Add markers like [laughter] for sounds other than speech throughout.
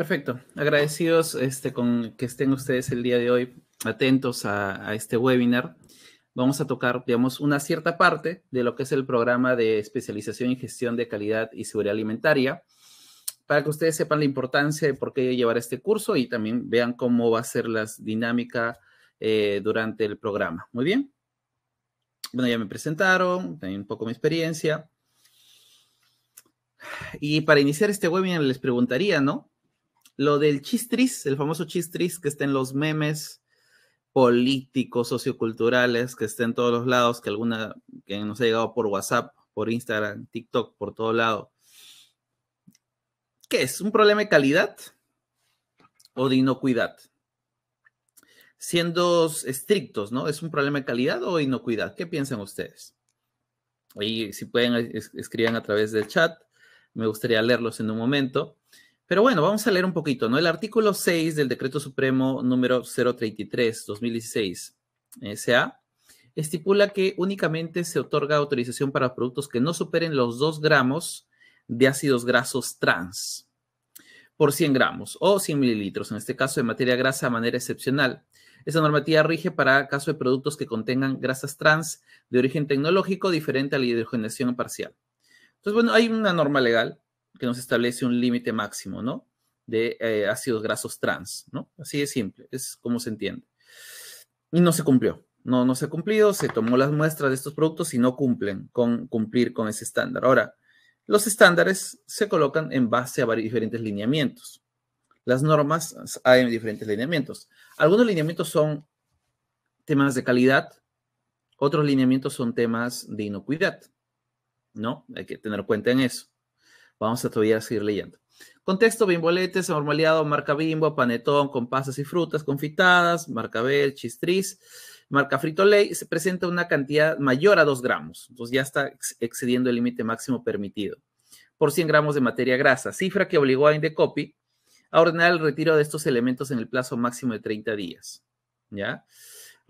Perfecto. Agradecidos este, con que estén ustedes el día de hoy atentos a, este webinar. Vamos a tocar, digamos, una cierta parte de lo que es el programa de especialización en gestión de calidad y seguridad alimentaria, para que ustedes sepan la importancia de por qué llevar este curso y también vean cómo va a ser la dinámica eh, durante el programa. Muy bien. Bueno, ya me presentaron, también un poco mi experiencia. Y para iniciar este webinar les preguntaría, ¿no? lo del chistris, el famoso chistris que está en los memes políticos, socioculturales, que está en todos los lados, que alguna, que nos ha llegado por WhatsApp, por Instagram, TikTok, por todo lado. ¿Qué es? ¿Un problema de calidad o de inocuidad? Siendo estrictos, ¿no? ¿Es un problema de calidad o inocuidad? ¿Qué piensan ustedes? Y si pueden, escriban a través del chat. Me gustaría leerlos en un momento. Pero bueno, vamos a leer un poquito, ¿no? El artículo 6 del Decreto Supremo número 033-2016 SA estipula que únicamente se otorga autorización para productos que no superen los 2 gramos de ácidos grasos trans por 100 gramos o 100 mililitros, en este caso de materia grasa de manera excepcional. Esa normativa rige para caso de productos que contengan grasas trans de origen tecnológico diferente a la hidrogenación parcial. Entonces, bueno, hay una norma legal que nos establece un límite máximo, ¿no? De eh, ácidos grasos trans, ¿no? Así de simple, es como se entiende. Y no se cumplió, no, no se ha cumplido, se tomó las muestras de estos productos y no cumplen con cumplir con ese estándar. Ahora, los estándares se colocan en base a varios, diferentes lineamientos. Las normas hay diferentes lineamientos. Algunos lineamientos son temas de calidad, otros lineamientos son temas de inocuidad, ¿no? Hay que tener cuenta en eso. Vamos a todavía seguir leyendo. Contexto, bimboletes, marmoleado, marca bimbo, panetón con pasas y frutas confitadas, marca bel, chistriz, marca frito ley, se presenta una cantidad mayor a 2 gramos. Entonces ya está excediendo el límite máximo permitido por 100 gramos de materia grasa, cifra que obligó a Indecopi a ordenar el retiro de estos elementos en el plazo máximo de 30 días. ¿Ya?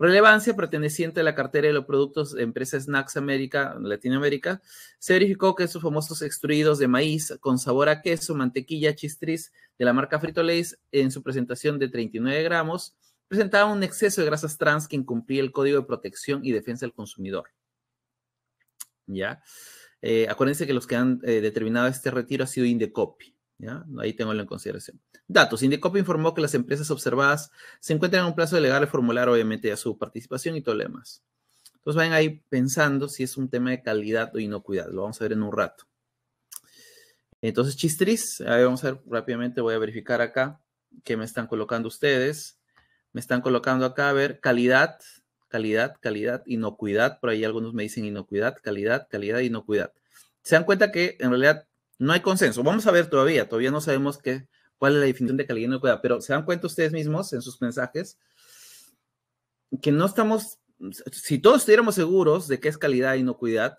relevancia perteneciente a la cartera de los productos de empresa Snacks América, Latinoamérica, se verificó que esos famosos extruidos de maíz con sabor a queso, mantequilla, chistriz de la marca Frito Lays en su presentación de 39 gramos presentaban un exceso de grasas trans que incumplía el Código de Protección y Defensa del Consumidor. ¿Ya? Eh, acuérdense que los que han eh, determinado este retiro ha sido Indecopi. Ahí tengo en consideración. Datos. Indicop informó que las empresas observadas se encuentran en un plazo legal de formular, obviamente, ya su participación y todo lo demás. Entonces vayan ahí pensando si es un tema de calidad o inocuidad. Lo vamos a ver en un rato. Entonces, Chistris, ahí vamos a ver rápidamente, voy a verificar acá qué me están colocando ustedes. Me están colocando acá, a ver, calidad, calidad, calidad, inocuidad. Por ahí algunos me dicen inocuidad, calidad, calidad, inocuidad. Se dan cuenta que en realidad no hay consenso. Vamos a ver todavía, todavía no sabemos qué, cuál es la definición de calidad y inocuidad, pero se dan cuenta ustedes mismos en sus mensajes que no estamos, si todos estuviéramos seguros de qué es calidad e inocuidad,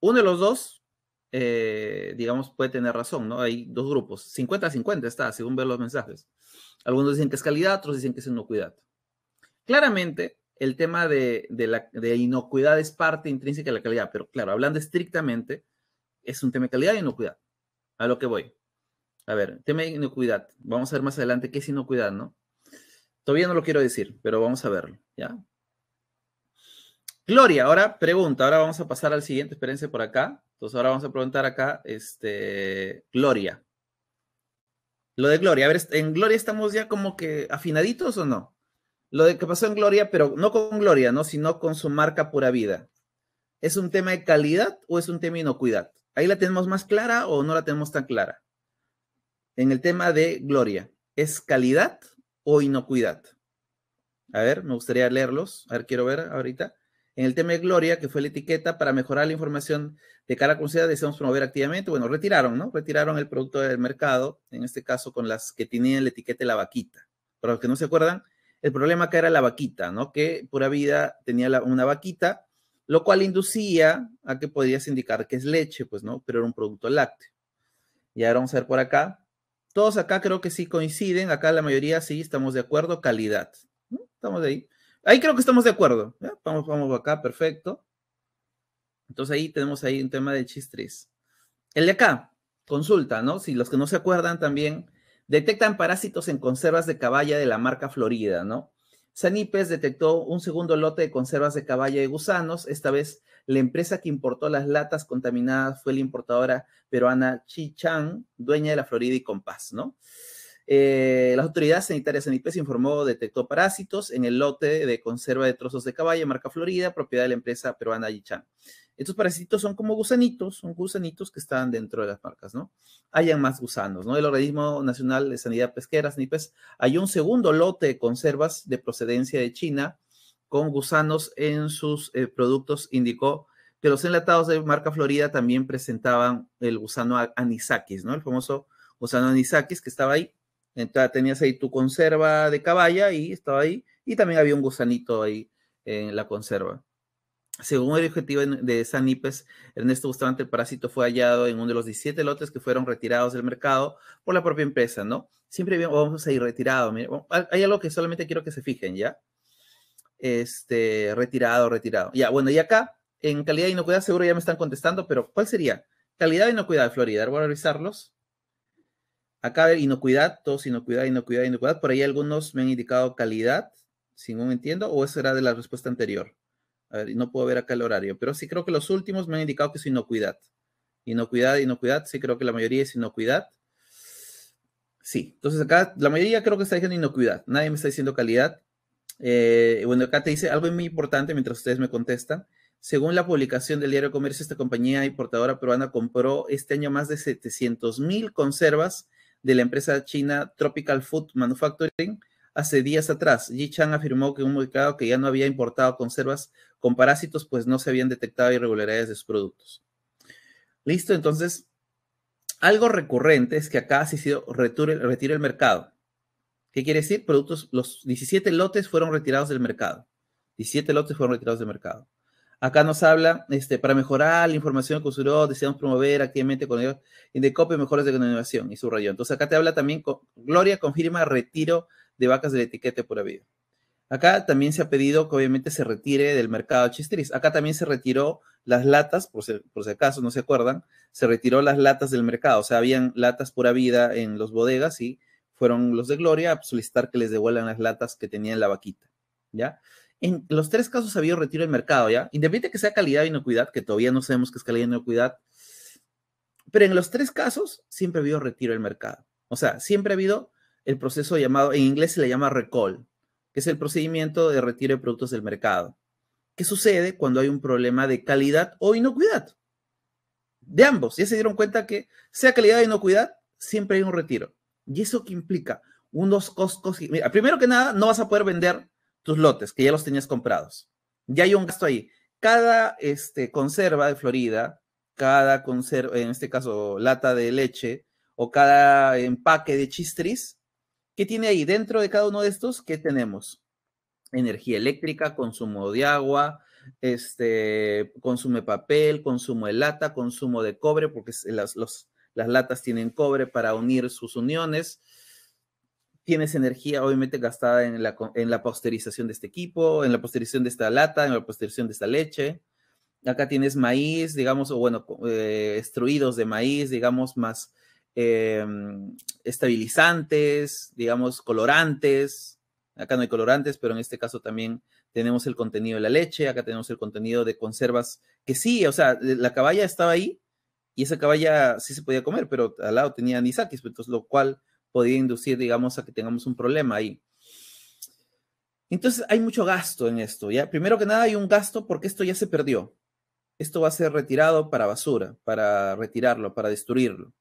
uno de los dos, eh, digamos, puede tener razón, ¿no? Hay dos grupos, 50-50 está, según ver los mensajes. Algunos dicen que es calidad, otros dicen que es inocuidad. Claramente, el tema de, de la, de inocuidad es parte intrínseca de la calidad, pero claro, hablando estrictamente, es un tema de calidad y inocuidad. A lo que voy. A ver, tema de inocuidad. Vamos a ver más adelante qué es inocuidad, ¿no? Todavía no lo quiero decir, pero vamos a verlo, ¿ya? Gloria, ahora pregunta, ahora vamos a pasar al siguiente, espérense por acá. Entonces ahora vamos a preguntar acá, este, Gloria. Lo de Gloria, a ver, ¿en Gloria estamos ya como que afinaditos o no? Lo de que pasó en Gloria, pero no con Gloria, ¿no? Sino con su marca pura vida. ¿Es un tema de calidad o es un tema de inocuidad? Ahí la tenemos más clara o no la tenemos tan clara. En el tema de Gloria, ¿es calidad o inocuidad? A ver, me gustaría leerlos. A ver, quiero ver ahorita. En el tema de Gloria, que fue la etiqueta para mejorar la información de cara a comunidad, deseamos promover activamente. Bueno, retiraron, ¿no? Retiraron el producto del mercado, en este caso con las que tenían la etiqueta la vaquita. Para los que no se acuerdan, el problema que era la vaquita, ¿no? Que pura vida tenía una vaquita lo cual inducía a que podías indicar que es leche, pues no, pero era un producto lácteo. Y ahora vamos a ver por acá. Todos acá creo que sí coinciden, acá la mayoría sí estamos de acuerdo, calidad. Estamos de ahí. Ahí creo que estamos de acuerdo. Vamos, vamos acá, perfecto. Entonces ahí tenemos ahí un tema de chistris. El de acá, consulta, ¿no? Si los que no se acuerdan también, detectan parásitos en conservas de caballa de la marca Florida, ¿no? Sanipes detectó un segundo lote de conservas de caballa y gusanos. Esta vez la empresa que importó las latas contaminadas fue la importadora peruana chichan dueña de la Florida y Compás, ¿no? Eh, las autoridades sanitarias Sanipes informó detectó parásitos en el lote de conserva de trozos de caballa marca Florida, propiedad de la empresa peruana Chichang. Estos parecitos son como gusanitos, son gusanitos que están dentro de las marcas, ¿no? Hayan más gusanos, ¿no? El Organismo Nacional de Sanidad Pesquera, SNIPES, e hay un segundo lote de conservas de procedencia de China con gusanos en sus eh, productos, indicó que los enlatados de marca Florida también presentaban el gusano anisakis, ¿no? El famoso gusano anisakis que estaba ahí. Entonces ah, tenías ahí tu conserva de caballa y estaba ahí. Y también había un gusanito ahí en la conserva. Según el objetivo de Sanipes, Ernesto Bustamante el Parásito fue hallado en uno de los 17 lotes que fueron retirados del mercado por la propia empresa, ¿no? Siempre vamos a ir retirado. hay algo que solamente quiero que se fijen, ¿ya? Este, retirado, retirado. Ya, bueno, y acá, en calidad no inocuidad, seguro ya me están contestando, pero ¿cuál sería? Calidad y inocuidad de Florida, voy a revisarlos. Acá, inocuidad, todos inocuidad, inocuidad, inocuidad. Por ahí algunos me han indicado calidad, si no me entiendo, o eso era de la respuesta anterior no puedo ver acá el horario, pero sí creo que los últimos me han indicado que es inocuidad. Inocuidad, inocuidad, sí creo que la mayoría es inocuidad. Sí, entonces acá la mayoría creo que está diciendo inocuidad. Nadie me está diciendo calidad. Eh, bueno, acá te dice algo muy importante mientras ustedes me contestan. Según la publicación del diario de Comercio, esta compañía importadora peruana compró este año más de 700 mil conservas de la empresa china Tropical Food Manufacturing hace días atrás. Yi Chang afirmó que un mercado que ya no había importado conservas con parásitos, pues no se habían detectado irregularidades de sus productos. Listo, entonces, algo recurrente es que acá se sido retiro el mercado. ¿Qué quiere decir? Productos, los 17 lotes fueron retirados del mercado. 17 lotes fueron retirados del mercado. Acá nos habla, este, para mejorar la información que usuró, deseamos promover activamente con el Indecopio mejoras de innovación y subrayo. Entonces acá te habla también, Gloria confirma retiro de vacas del etiquete etiqueta por vida. Acá también se ha pedido que obviamente se retire del mercado Chistris. Acá también se retiró las latas, por si, por si, acaso no se acuerdan, se retiró las latas del mercado. O sea, habían latas pura vida en los bodegas y fueron los de Gloria a solicitar que les devuelvan las latas que tenían la vaquita. ¿Ya? En los tres casos ha habido retiro del mercado, ¿ya? Independiente que sea calidad o inocuidad, que todavía no sabemos qué es calidad o inocuidad, pero en los tres casos siempre ha habido retiro del mercado. O sea, siempre ha habido el proceso llamado, en inglés se le llama recall, es el procedimiento de retiro de productos del mercado. ¿Qué sucede cuando hay un problema de calidad o inocuidad? De ambos. Ya se dieron cuenta que sea calidad o inocuidad, siempre hay un retiro. ¿Y eso qué implica? Unos costos. Mira, primero que nada, no vas a poder vender tus lotes que ya los tenías comprados. Ya hay un gasto ahí. Cada este, conserva de Florida, cada conserva, en este caso lata de leche, o cada empaque de chistris, ¿Qué tiene ahí? Dentro de cada uno de estos, ¿qué tenemos? Energía eléctrica, consumo de agua, este, consumo de papel, consumo de lata, consumo de cobre, porque las, latas tienen cobre para unir sus uniones. Tienes energía, obviamente, gastada en la, en la de este equipo, en la posterización de esta lata, en la posterización de esta leche. Acá tienes maíz, digamos, o bueno, eh, estruidos de maíz, digamos, más eh, estabilizantes, digamos, colorantes. Acá no hay colorantes, pero en este caso también tenemos el contenido de la leche, acá tenemos el contenido de conservas, que sí, o sea, la caballa estaba ahí y esa caballa sí se podía comer, pero al lado tenía anisakis, pues, entonces lo cual podía inducir, digamos, a que tengamos un problema ahí. Entonces hay mucho gasto en esto, ¿ya? Primero que nada hay un gasto porque esto ya se perdió. Esto va a ser retirado para basura, para retirarlo, para destruirlo.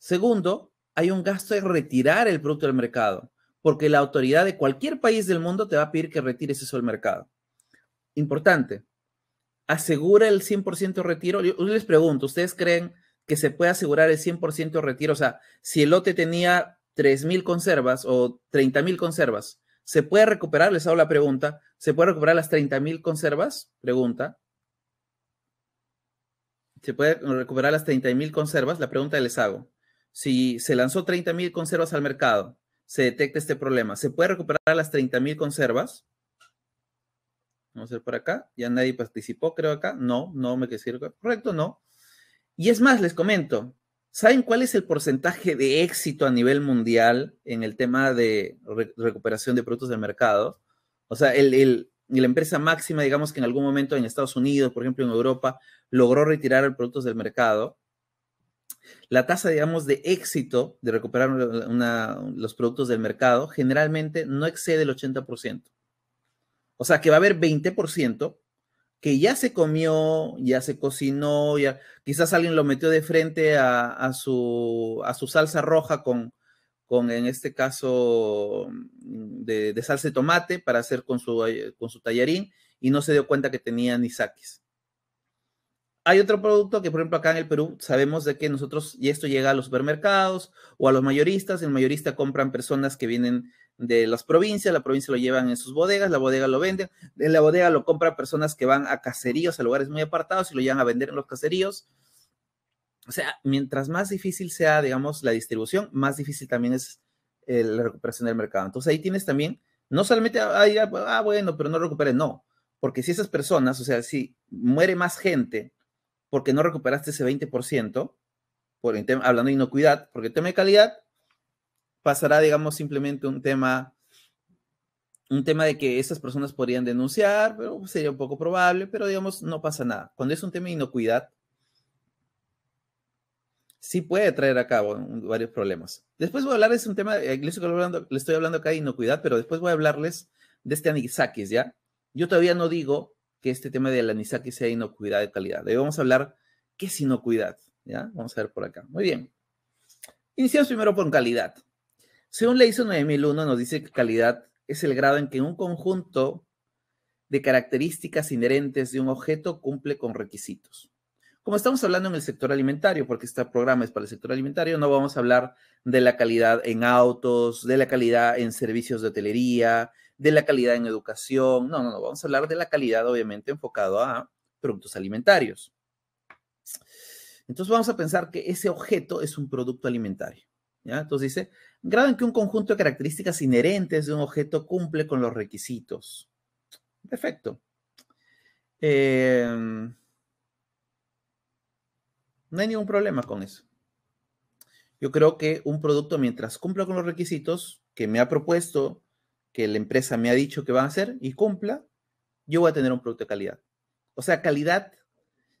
Segundo, hay un gasto de retirar el producto del mercado, porque la autoridad de cualquier país del mundo te va a pedir que retires eso del mercado. Importante, asegura el 100% retiro. Yo les pregunto, ¿ustedes creen que se puede asegurar el 100% retiro? O sea, si el lote tenía 3.000 conservas o 30.000 conservas, ¿se puede recuperar? Les hago la pregunta. ¿Se puede recuperar las 30.000 conservas? Pregunta. ¿Se puede recuperar las 30.000 conservas? La pregunta les hago. Si se lanzó 30.000 conservas al mercado, se detecta este problema, ¿se puede recuperar las 30.000 conservas? Vamos a ver por acá. Ya nadie participó, creo, acá. No, no me quisieron. Correcto, no. Y es más, les comento. ¿Saben cuál es el porcentaje de éxito a nivel mundial en el tema de recuperación de productos del mercado? O sea, la empresa máxima, digamos que en algún momento en Estados Unidos, por ejemplo, en Europa, logró retirar productos del mercado la tasa, digamos, de éxito de recuperar los productos del mercado generalmente no excede el 80%. O sea, que va a haber 20% que ya se comió, ya se cocinó, ya, quizás alguien lo metió de frente a, su, salsa roja con, en este caso, mm, de, salsa de tomate para hacer eh, con su, tallarín y no se dio cuenta que tenía ni saquis hay otro producto que, por ejemplo, acá en el Perú sabemos de que nosotros, y esto llega a los supermercados o a los mayoristas, el mayorista compran personas que vienen de las provincias, la provincia lo llevan en sus bodegas, la bodega lo vende, en la bodega lo compra personas que van a caseríos, a lugares muy apartados y lo llevan a vender en los caseríos. O sea, mientras más difícil sea, digamos, la distribución, más difícil también es eh, la recuperación del mercado. Entonces ahí tienes también, no solamente, ah, bueno, pero no recuperen, no, porque si esas personas, o sea, si muere más gente porque no recuperaste ese 20%, por hablando de inocuidad, porque el tema de calidad pasará, digamos, simplemente un tema, un tema de que esas personas podrían denunciar, pero pues, sería un poco probable, pero digamos, no pasa nada. Cuando es un tema de inocuidad, sí puede traer a cabo varios problemas. Después voy a hablarles un tema, eh, le estoy hablando, le estoy hablando acá de inocuidad, pero después voy a hablarles de este anisakis, ¿ya? Yo todavía no digo que este tema de la del que sea inocuidad de calidad. Hoy vamos a hablar qué es inocuidad. ¿ya? Vamos a ver por acá. Muy bien. Iniciamos primero por calidad. Según la ISO 9001 nos dice que calidad es el grado en que un conjunto de características inherentes de un objeto cumple con requisitos. Como estamos hablando en el sector alimentario, porque este programa es para el sector alimentario, no vamos a hablar de la calidad en autos, de la calidad en servicios de hotelería, de la calidad en educación. No, no, no, vamos a hablar de la calidad obviamente enfocado a productos alimentarios. Entonces vamos a pensar que ese objeto es un producto alimentario. ¿ya? Entonces dice, grado en que un conjunto de características inherentes de un objeto cumple con los requisitos. Perfecto. Em, no hay ningún problema con eso. Yo creo que un producto, mientras cumpla con los requisitos que me ha propuesto que la empresa me ha dicho que va a hacer y cumpla, yo voy a tener un producto de calidad. O sea, calidad,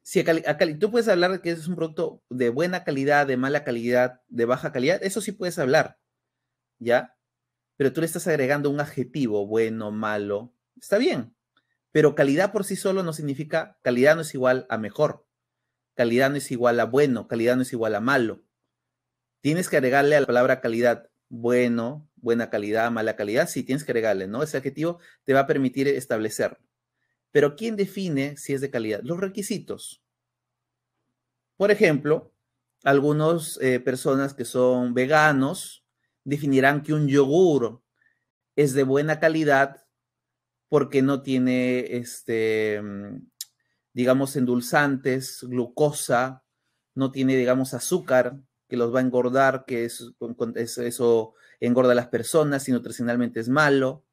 si a tú puedes hablar de que es un producto de buena calidad, de mala calidad, de baja calidad, eso sí puedes hablar, ¿ya? Pero tú le estás agregando un adjetivo, bueno, malo, está bien, pero calidad por sí solo no significa, calidad no es igual a mejor, calidad no es igual a bueno, calidad no es igual a malo. Tienes que agregarle a la palabra calidad bueno, buena calidad, mala calidad, sí tienes que regalar ¿no? Ese adjetivo te va a permitir establecer. Pero ¿quién define si es de calidad? Los requisitos. Por ejemplo, algunas eh, personas que son veganos definirán que un yogur es de buena calidad porque no tiene, este, mm, digamos, endulzantes, glucosa, no tiene, digamos, azúcar, que los va a engordar, que eso engorda a las personas y nutricionalmente es malo.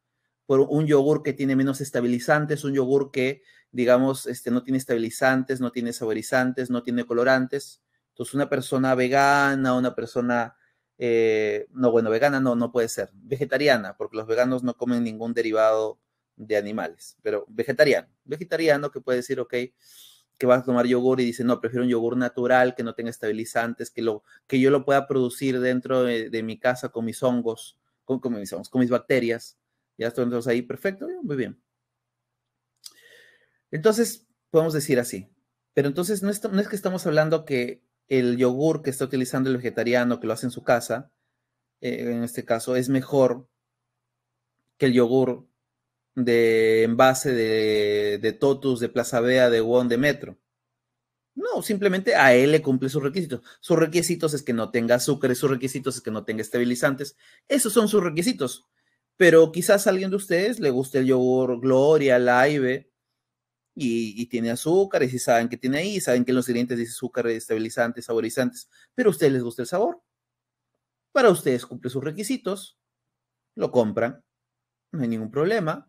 Por un yogur que tiene menos estabilizantes, un yogur que, digamos, este, no tiene estabilizantes, no tiene saborizantes, no tiene colorantes. Entonces, una persona vegana, una persona, eh, no, bueno, vegana no, no puede ser, vegetariana, porque los veganos no comen ningún derivado de animales, pero vegetariano, vegetariano que puede decir, ok, que va a tomar yogur y dice, no, prefiero un yogur natural, que no tenga estabilizantes, que, lo, que yo lo pueda producir dentro de, mi casa con mis hongos, con, mis hongos, con mis bacterias. Ya estoy entonces ahí, perfecto, muy bien. Entonces, podemos decir así. Pero entonces no es, que estamos hablando que el yogur que está utilizando el vegetariano, que lo hace en su casa, eh, en este caso, es mejor que el yogur de envase de, Totus, de Plaza bea de Won, de Metro. No, simplemente a él le cumple sus requisitos. Sus requisitos es que no tenga azúcar, sus requisitos es que no tenga estabilizantes. Esos son sus requisitos. Pero quizás a alguien de ustedes le guste el yogur Gloria, live y, y, tiene azúcar, y si saben que tiene ahí, saben que en los ingredientes dice azúcar, estabilizantes, saborizantes, pero a ustedes les gusta el sabor. Para ustedes cumple sus requisitos, lo compran, no hay ningún problema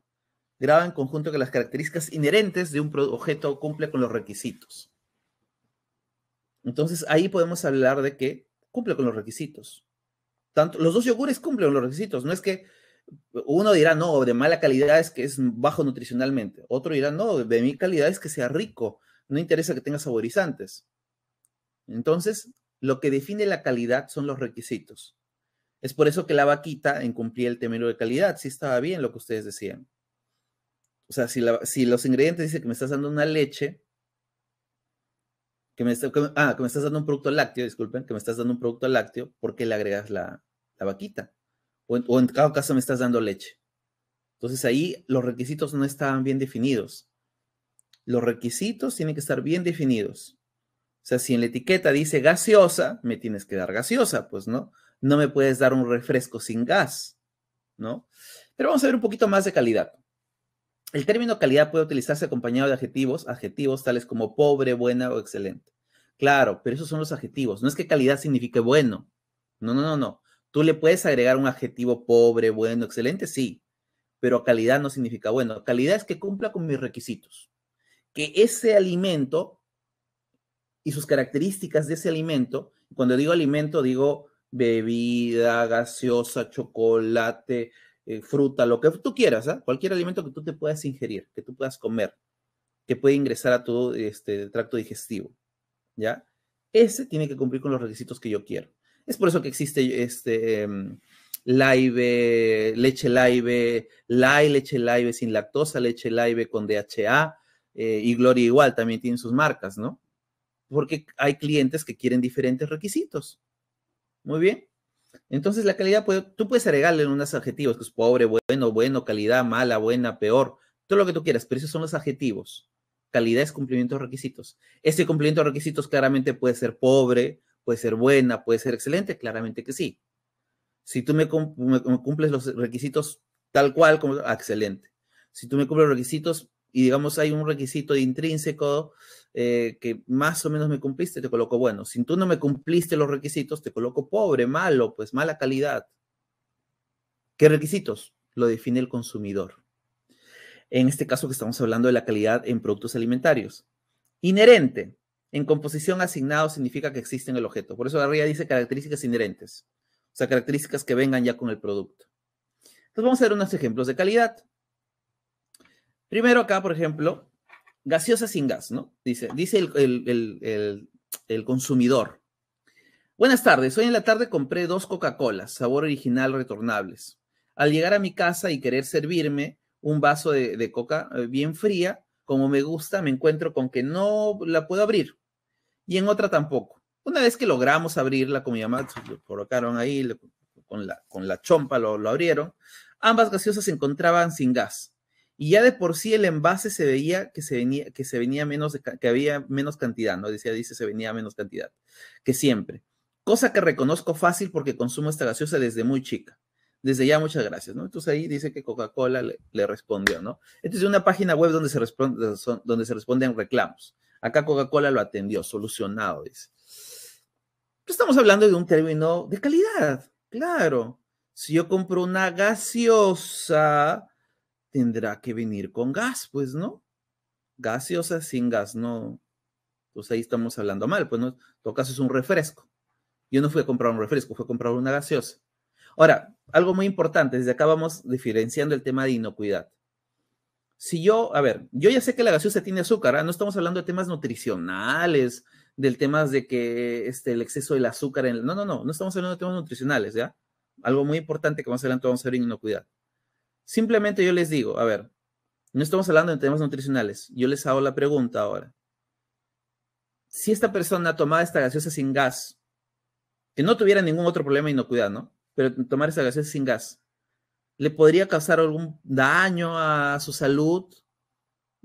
graba en conjunto que las características inherentes de un objeto cumple con los requisitos. Entonces ahí podemos hablar de que cumple con los requisitos. Tanto, los dos yogures cumplen con los requisitos. No es que uno dirá, no, de mala calidad es que es bajo nutricionalmente. Otro dirá, no, de mi calidad es que sea rico. No interesa que tenga saborizantes. Entonces, lo que define la calidad son los requisitos. Es por eso que la vaquita incumplía el término de calidad. Sí estaba bien lo que ustedes decían. O sea, si, los ingredientes dicen que me estás dando una leche, ah, que me, estás dando un producto lácteo, disculpen, que me estás dando un producto lácteo, ¿por qué le agregas la, vaquita? O o en cada caso me estás dando leche. Entonces ahí los requisitos no estaban bien definidos. Los requisitos tienen que estar bien definidos. O sea, si en la etiqueta dice gaseosa, me tienes que dar gaseosa, pues no. No me puedes dar un refresco sin gas, ¿no? Pero vamos a ver un poquito más de calidad. El término calidad puede utilizarse acompañado de adjetivos, adjetivos tales como pobre, buena o excelente. Claro, pero esos son los adjetivos. No es que calidad signifique bueno. No, no, no, no. Tú le puedes agregar un adjetivo pobre, bueno, excelente, sí, pero calidad no significa bueno. Calidad es que cumpla con mis requisitos. Que ese alimento y sus características de ese alimento, cuando digo alimento, digo bebida, gaseosa, chocolate, eh, fruta, lo que tú quieras, ¿ah? cualquier alimento que tú te puedas ingerir, que tú puedas comer, que puede ingresar a tu este, tracto digestivo, ¿ya? Ese tiene que cumplir con los requisitos que yo quiero. Es por eso que existe este, em, live leche live la leche live sin lactosa, leche live con DHA, eh, y Gloria igual también tienen sus marcas, ¿no? Porque hay clientes que quieren diferentes requisitos. Muy bien. Entonces la calidad, tú puedes agregarle unos adjetivos, que es pobre, bueno, bueno, calidad, mala, buena, peor, todo lo que tú quieras, pero esos son los adjetivos. Calidad es cumplimiento de requisitos. Ese cumplimiento de requisitos claramente puede ser pobre, puede ser buena, puede ser excelente, claramente que sí. Si tú me, cumples los requisitos tal cual, como, ah, excelente. Si tú me cumples los requisitos y digamos hay un requisito intrínseco eh, que más o menos me cumpliste, te coloco bueno. Si tú no me cumpliste los requisitos, te coloco pobre, malo, pues mala calidad. ¿Qué requisitos? Lo define el consumidor. En este caso que estamos hablando de la calidad en productos alimentarios. Inherente. En composición asignado significa que existe en el objeto. Por eso la arriba dice características inherentes. O sea, características que vengan ya con el producto. Entonces vamos a ver unos ejemplos de calidad. Primero acá, por ejemplo, gaseosa sin gas, ¿no? Dice, el, consumidor. Buenas tardes, hoy en la tarde compré dos Coca-Colas, sabor original retornables. Al llegar a mi casa y querer servirme un vaso de, coca eh, bien fría, como me gusta, me encuentro con que no la puedo abrir y en otra tampoco. Una vez que logramos abrirla, como mi lo colocaron ahí, con la, chompa lo, lo, abrieron, ambas gaseosas se encontraban sin gas y ya de por sí el envase se veía que se venía, que se venía menos, que había menos cantidad, ¿no? Decía, dice, se venía menos cantidad que siempre. Cosa que reconozco fácil porque consumo esta gaseosa desde muy chica. Desde ya, muchas gracias, ¿no? Entonces ahí dice que Coca-Cola le, respondió, ¿no? Entonces una página web donde se, donde se responden reclamos. Acá Coca-Cola lo atendió, solucionado, dice. estamos hablando de un término de calidad, claro. Si yo compro una gaseosa, tendrá que venir con gas, pues, ¿no? Gaseosa sin gas, no. Pues ahí estamos hablando mal, pues, ¿no? En todo caso es un refresco. Yo no fui a comprar un refresco, fui a comprar una gaseosa. Ahora, algo muy importante, desde acá vamos diferenciando el tema de inocuidad. Si yo, a ver, yo ya sé que la gaseosa tiene azúcar, ¿ah? no estamos hablando de temas nutricionales, del tema de que este, el exceso del azúcar, en el... no, no, no, no estamos hablando de temas nutricionales, ¿ya? Algo muy importante que más adelante vamos a ver en inocuidad. Simplemente yo les digo, a ver, no estamos hablando de temas nutricionales. Yo les hago la pregunta ahora. Si esta persona tomaba esta gaseosa sin gas, que no tuviera ningún otro problema de inocuidad, ¿no? Pero tomar esta gaseosa sin gas, ¿le podría causar algún daño a su salud?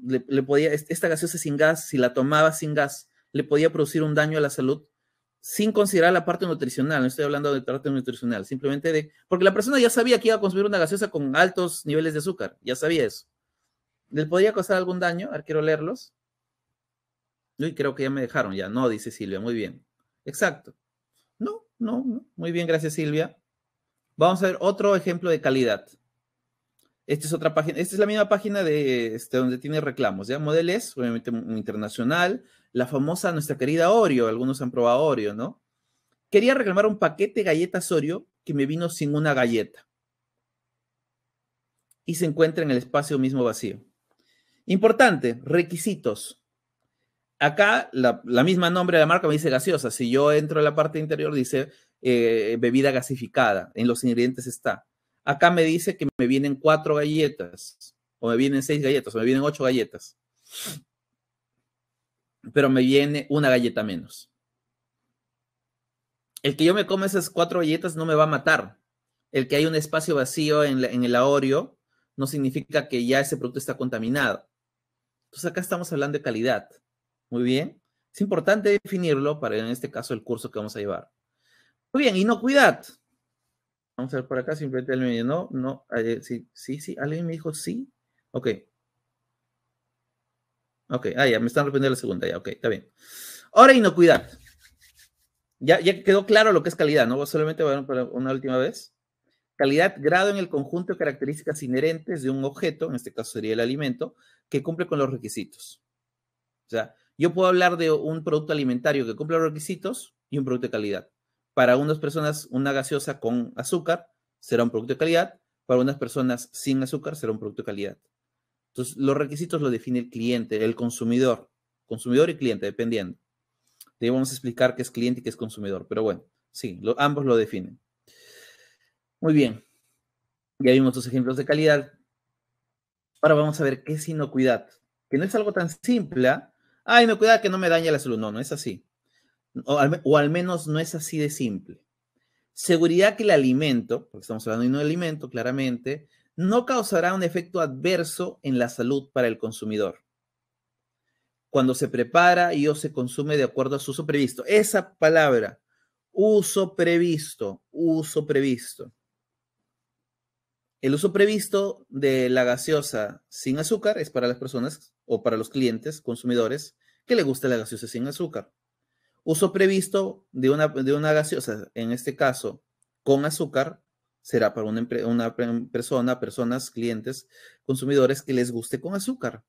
¿Le, podía, esta gaseosa sin gas, si la tomaba sin gas, le podía producir un daño a la salud? sin considerar la parte nutricional, no estoy hablando de parte nutricional, simplemente de, porque la persona ya sabía que iba a consumir una gaseosa con altos niveles de azúcar, ya sabía eso. ¿Le podría causar algún daño? A quiero leerlos. Uy, creo que ya me dejaron ya. No, dice Silvia, muy bien. Exacto. No, no, no. Muy bien, gracias Silvia. Vamos a ver otro ejemplo de calidad. Esta es otra página, esta es la misma página de este, donde tiene reclamos, ¿ya? Modeles, obviamente internacional, la famosa nuestra querida Oreo, algunos han probado Oreo, ¿no? Quería reclamar un paquete galletas Oreo que me vino sin una galleta. Y se encuentra en el espacio mismo vacío. Importante, requisitos. Acá la, misma nombre de la marca me dice gaseosa. Si yo entro a la parte interior, dice eh, bebida gasificada. En los ingredientes está Acá me dice que me vienen cuatro galletas, o me vienen seis galletas, o me vienen ocho galletas. Pero me viene una galleta menos. El que yo me coma esas cuatro galletas no me va a matar. El que hay un espacio vacío en, el aorio no significa que ya ese producto está contaminado. Entonces acá estamos hablando de calidad. Muy bien. Es importante definirlo para en este caso el curso que vamos a llevar. Muy bien, Y no cuidad. Vamos a ver por acá, simplemente alguien me dijo no, no, eh, sí, sí, sí, alguien me dijo sí. Ok. Ok, ah, ya, me están respondiendo la segunda, ya, ok, está bien. Ahora inocuidad. Ya, ya quedó claro lo que es calidad, ¿no? Solamente a una última vez. Calidad, grado en el conjunto de características inherentes de un objeto, en este caso sería el alimento, que cumple con los requisitos. O sea, yo puedo hablar de un producto alimentario que cumple los requisitos y un producto de calidad. Para unas personas, una gaseosa con azúcar será un producto de calidad. Para unas personas sin azúcar será un producto de calidad. Entonces, los requisitos los define el cliente, el consumidor. Consumidor y cliente, dependiendo. Te vamos a explicar qué es cliente y qué es consumidor. Pero bueno, sí, ambos lo definen. Muy bien. Ya vimos dos ejemplos de calidad. Ahora vamos a ver qué es inocuidad. Que no es algo tan simple. Ah, inocuidad que no me daña la salud. No, no es así o al, menos no es así de simple. Seguridad que el alimento, porque estamos hablando de un alimento claramente, no causará un efecto adverso en la salud para el consumidor. Cuando se prepara y o se consume de acuerdo a su uso previsto. Esa palabra, uso previsto, uso previsto. El uso previsto de la gaseosa sin azúcar es para las personas o para los clientes, consumidores, que le gusta la gaseosa sin azúcar. Uso previsto de una, de una gaseosa, en este caso con azúcar, será para una, persona, personas, clientes, consumidores que les guste con azúcar.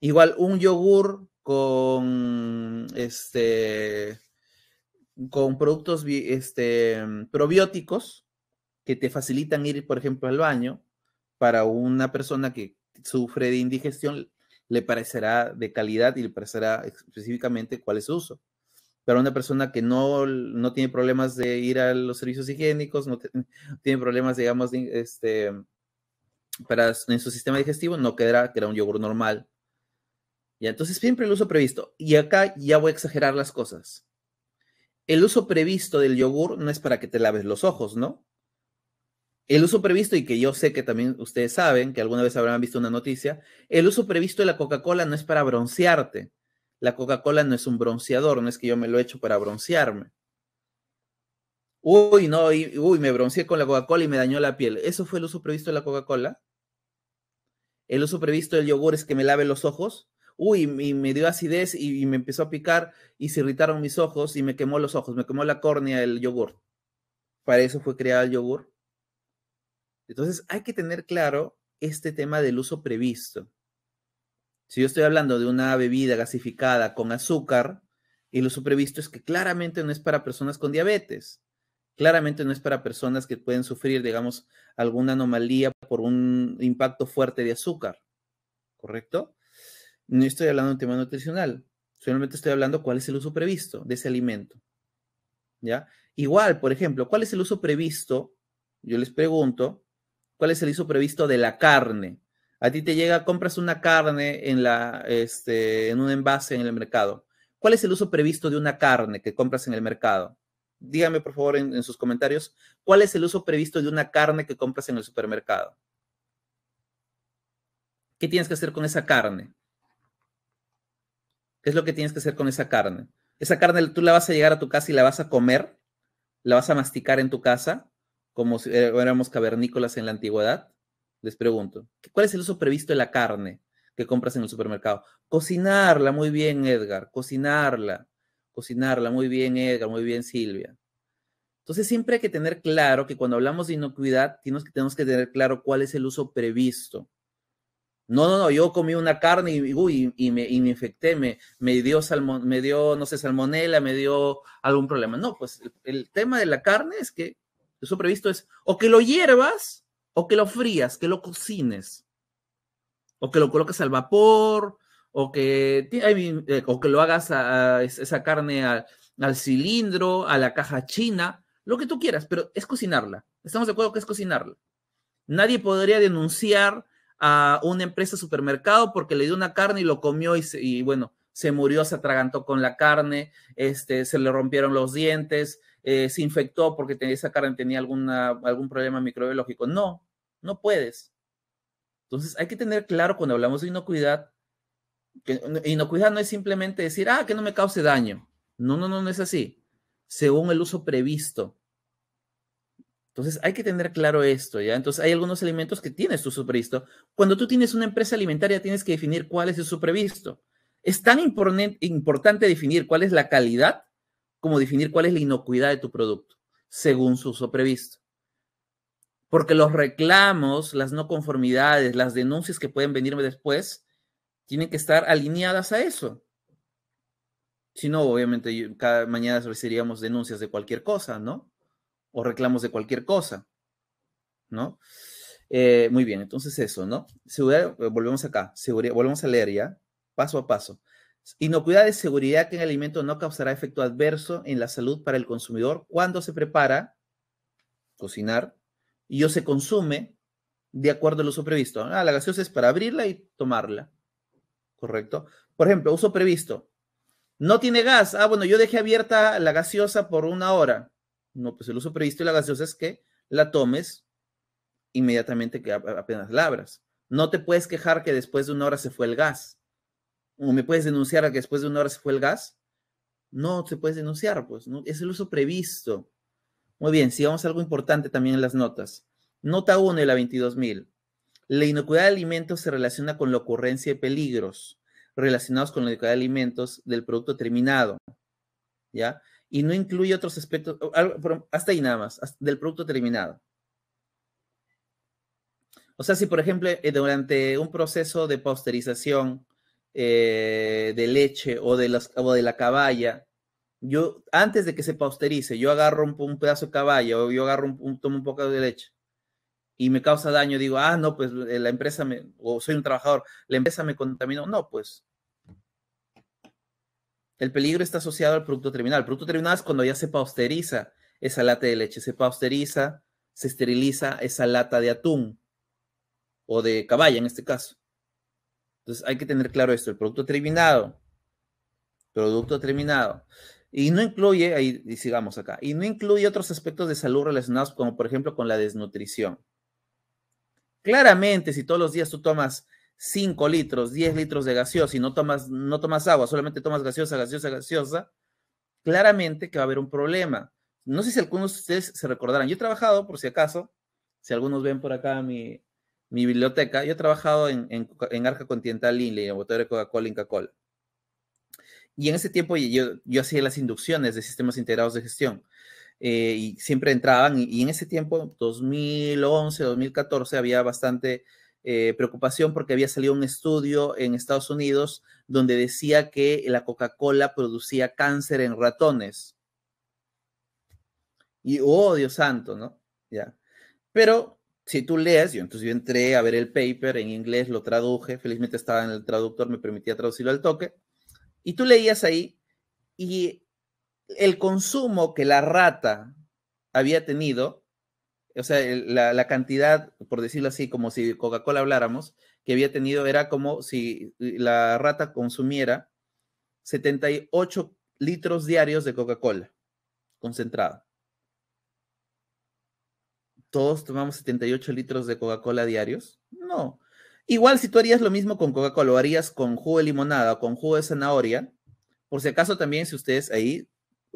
Igual un yogur con este con productos este, probióticos que te facilitan ir, por ejemplo, al baño, para una persona que sufre de indigestión, le parecerá de calidad y le parecerá específicamente cuál es su uso para una persona que no, tiene problemas de ir a los servicios higiénicos, no, tiene [laughs] problemas, digamos, de, este, para, en su sistema digestivo, no quedará que era un yogur normal. Y entonces siempre el uso previsto. Y acá ya voy a exagerar las cosas. El uso previsto del yogur no es para que te laves los ojos, ¿no? El uso previsto, y que yo sé que también ustedes saben, que alguna vez habrán visto una noticia, el uso previsto de la Coca-Cola no es para broncearte la Coca-Cola no es un bronceador, no es que yo me lo echo para broncearme. Uy, no, uy, me bronceé con la Coca-Cola y me dañó la piel. ¿Eso fue el uso previsto de la Coca-Cola? ¿El uso previsto del yogur es que me lave los ojos? Uy, me dio acidez y, y me empezó a picar y se irritaron mis ojos y me quemó los ojos, me quemó la córnea el yogur. Para eso fue creado el yogur. Entonces hay que tener claro este tema del uso previsto. Si yo estoy hablando de una bebida gasificada con azúcar, el uso previsto es que claramente no es para personas con diabetes, claramente no es para personas que pueden sufrir, digamos, alguna anomalía por un impacto fuerte de azúcar, ¿correcto? No estoy hablando de un tema nutricional, solamente estoy hablando cuál es el uso previsto de ese alimento, ¿ya? Igual, por ejemplo, ¿cuál es el uso previsto? Yo les pregunto, ¿cuál es el uso previsto de la carne? A ti te llega, compras una carne en, la, este, en un envase en el mercado. ¿Cuál es el uso previsto de una carne que compras en el mercado? Dígame, por favor, en, en sus comentarios, ¿cuál es el uso previsto de una carne que compras en el supermercado? ¿Qué tienes que hacer con esa carne? ¿Qué es lo que tienes que hacer con esa carne? Esa carne tú la vas a llegar a tu casa y la vas a comer, la vas a masticar en tu casa, como si eh, éramos cavernícolas en la antigüedad, les pregunto, ¿cuál es el uso previsto de la carne que compras en el supermercado? Cocinarla, muy bien Edgar, cocinarla, cocinarla, muy bien Edgar, muy bien Silvia. Entonces siempre hay que tener claro que cuando hablamos de inocuidad, tenemos que, tener claro cuál es el uso previsto. No, no, no, yo comí una carne y, y, me, infecté, me, me, dio salmon, me dio, no sé, salmonela, me dio algún problema. No, pues el, tema de la carne es que uso previsto es o que lo hiervas o que lo frías, que lo cocines, o que lo coloques al vapor, o que, eh, que lo hagas a, esa carne al cilindro, a la caja china, lo que tú quieras, pero es cocinarla. Estamos de acuerdo que es cocinarla. Nadie podría denunciar a una empresa supermercado porque le dio una carne y lo comió y, bueno, se murió, se atragantó con la carne, este, se le rompieron los dientes, eh, se infectó porque esa carne tenía alguna, algún problema microbiológico. No, no puedes. Entonces hay que tener claro cuando hablamos de inocuidad, que inocuidad no es simplemente decir, ah, que no me cause daño. No, no, no, no es así. Según el uso previsto. Entonces hay que tener claro esto, ¿ya? Entonces hay algunos alimentos que tienes tu uso previsto. Cuando tú tienes una empresa alimentaria tienes que definir cuál es el uso previsto. Es tan importante definir cuál es la calidad como definir cuál es la inocuidad de tu producto, según su uso previsto. Porque los reclamos, las no conformidades, las denuncias que pueden venirme después, tienen que estar alineadas a eso. Si no, obviamente, cada mañana recibiríamos denuncias de cualquier cosa, ¿no? O reclamos de cualquier cosa, ¿no? Eh, muy bien, entonces eso, ¿no? Seguridad, eh, volvemos acá, seguridad, volvemos a leer ya, paso a paso. Inocuidad de seguridad que el alimento no causará efecto adverso en la salud para el consumidor cuando se prepara, cocinar, y o se consume de acuerdo al uso previsto. Ah, la gaseosa es para abrirla y tomarla. ¿Correcto? Por ejemplo, uso previsto. No tiene gas. Ah, bueno, yo dejé abierta la gaseosa por una hora. No, pues el uso previsto de la gaseosa es que la tomes inmediatamente que apenas la abras. No te puedes quejar que después de una hora se fue el gas o me puedes denunciar a que después de una hora se fue el gas. No se puede denunciar, pues, es el uso previsto. Muy bien, sigamos algo importante también en las notas. Nota 1 de la 22.000. La inocuidad de alimentos se relaciona con la ocurrencia de peligros relacionados con la inocuidad de alimentos del producto terminado, ¿ya? Y no incluye otros aspectos, hasta ahí nada más, del producto terminado. O sea, si por ejemplo eh, durante un proceso de posterización... Eh, de leche o de, de la caballa, yo antes de que se pausterice, yo agarro un, pedazo de caballa o yo agarro un, tomo un poco de leche y me causa daño, digo, ah, no, pues eh, la empresa me, o soy un trabajador, la empresa me contaminó. No, pues el peligro está asociado al producto terminal. El producto terminal es cuando ya se pausteriza esa lata de leche, se pasteuriza, se esteriliza esa lata de atún o de caballa en este caso. Entonces hay que tener claro esto, el producto terminado, producto terminado. Y no incluye, ahí y sigamos acá, y no incluye otros aspectos de salud relacionados como por ejemplo con la desnutrición. Claramente, si todos los días tú tomas 5 litros, 10 litros de gaseosa y no tomas, no tomas agua, solamente tomas gaseosa, gaseosa, gaseosa, claramente que va a haber un problema. No sé si algunos de ustedes se recordarán, yo he trabajado, por si acaso, si algunos ven por acá mi, mi biblioteca, yo he trabajado en, en, Arca Continental y en la de Coca-Cola, coca Cola. Y en ese tiempo yo, yo hacía las inducciones de sistemas integrados de gestión. Eh, y siempre entraban, y, en ese tiempo, 2011, 2014, había bastante eh, preocupación porque había salido un estudio en Estados Unidos donde decía que la Coca-Cola producía cáncer en ratones. Y, oh, Dios santo, ¿no? Ya. Pero si tú lees, yo entonces yo entré a ver el paper en inglés, lo traduje, felizmente estaba en el traductor, me permitía traducirlo al toque, y tú leías ahí y el consumo que la rata había tenido, o sea, la, la, cantidad, por decirlo así, como si Coca-Cola habláramos, que había tenido era como si la rata consumiera 78 litros diarios de Coca-Cola concentrada todos tomamos 78 litros de Coca-Cola diarios. No. Igual si tú harías lo mismo con Coca-Cola, lo harías con jugo de limonada o con jugo de zanahoria, por si acaso también si ustedes ahí,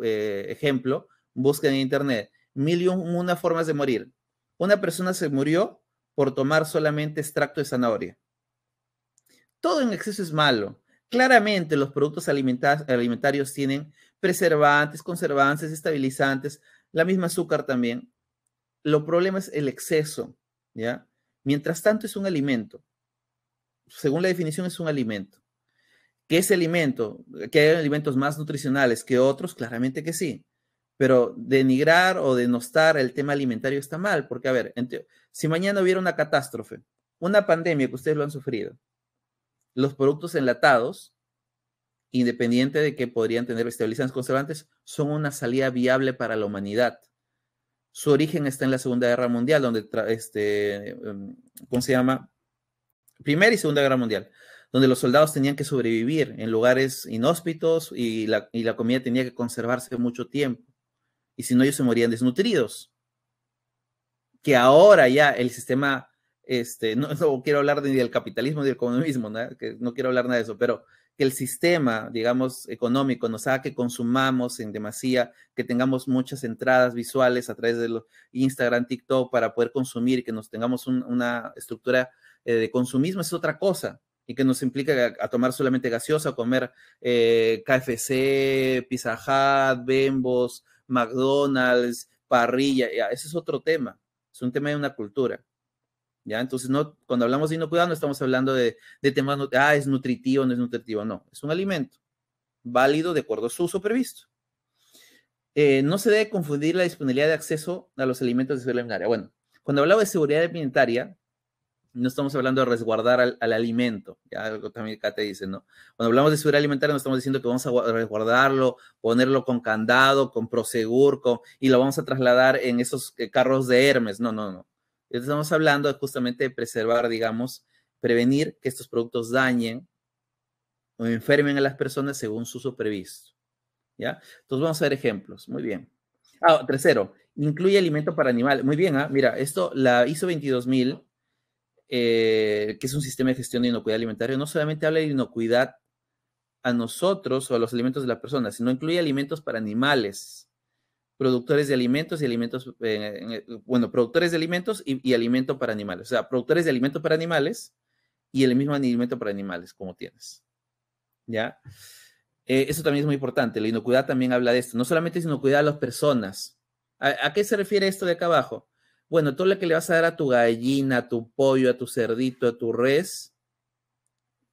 eh, ejemplo, buscan en internet mil y una formas de morir. Una persona se murió por tomar solamente extracto de zanahoria. Todo en exceso es malo. Claramente los productos alimentarios tienen preservantes, conservantes, estabilizantes, la misma azúcar también. Lo problema es el exceso, ¿ya? Mientras tanto es un alimento. Según la definición es un alimento. ¿Qué es alimento? ¿Que hay alimentos más nutricionales que otros? Claramente que sí. Pero denigrar o denostar el tema alimentario está mal, porque a ver, si mañana hubiera una catástrofe, una pandemia que ustedes lo han sufrido, los productos enlatados, independiente de que podrían tener estabilizantes conservantes, son una salida viable para la humanidad. Su origen está en la Segunda Guerra Mundial, donde, este, em, ¿cómo se llama? Primera y Segunda Guerra Mundial, donde los soldados tenían que sobrevivir en lugares inhóspitos y la, comida tenía que conservarse mucho tiempo. Y si no, ellos se morían desnutridos. Que ahora ya el sistema este, no, quiero hablar ni del capitalismo ni del comunismo, Que no quiero hablar nada de eso, pero que el sistema, digamos, económico nos haga que consumamos en demasía, que tengamos muchas entradas visuales a través de Instagram, TikTok, para poder consumir, que nos tengamos una estructura eh, de consumismo, es otra cosa y que nos implica a, tomar solamente gaseosa, comer eh, KFC, Pizza Hut, Bembos, McDonald's, parrilla, ese es otro tema, es un tema de una cultura. Entonces, no, cuando hablamos de inocuidad no estamos hablando de, de temas, ah, es nutritivo, no es nutritivo, no, es un alimento válido de acuerdo a su uso previsto. Eh, no se debe confundir la disponibilidad de acceso a los alimentos de seguridad alimentaria. Bueno, cuando hablamos de seguridad alimentaria, no estamos hablando de resguardar al, alimento, ya algo también te dice, ¿no? Cuando hablamos de seguridad alimentaria, no estamos diciendo que vamos a resguardarlo, ponerlo con candado, con prosegur, y lo vamos a trasladar en esos eh, carros de Hermes, no, no, no. Estamos hablando justamente de preservar, digamos, prevenir que estos productos dañen o enfermen a las personas según su uso previsto. ¿Ya? Entonces vamos a ver ejemplos. Muy bien. Ah, tercero, incluye alimento para animales. Muy bien, ah, mira, esto la ISO 22000, eh, que es un sistema de gestión de inocuidad alimentaria, no solamente habla de inocuidad a nosotros o a los alimentos de las personas, sino incluye alimentos para animales productores de alimentos y alimentos, eh, eh, bueno, productores de alimentos y, y, alimento para animales. O sea, productores de alimentos para animales y el mismo alimento para animales, como tienes. ¿Ya? Eh, eso también es muy importante. La inocuidad también habla de esto. No solamente es inocuidad a las personas. ¿A, qué se refiere esto de acá abajo? Bueno, todo lo que le vas a dar a tu gallina, a tu pollo, a tu cerdito, a tu res,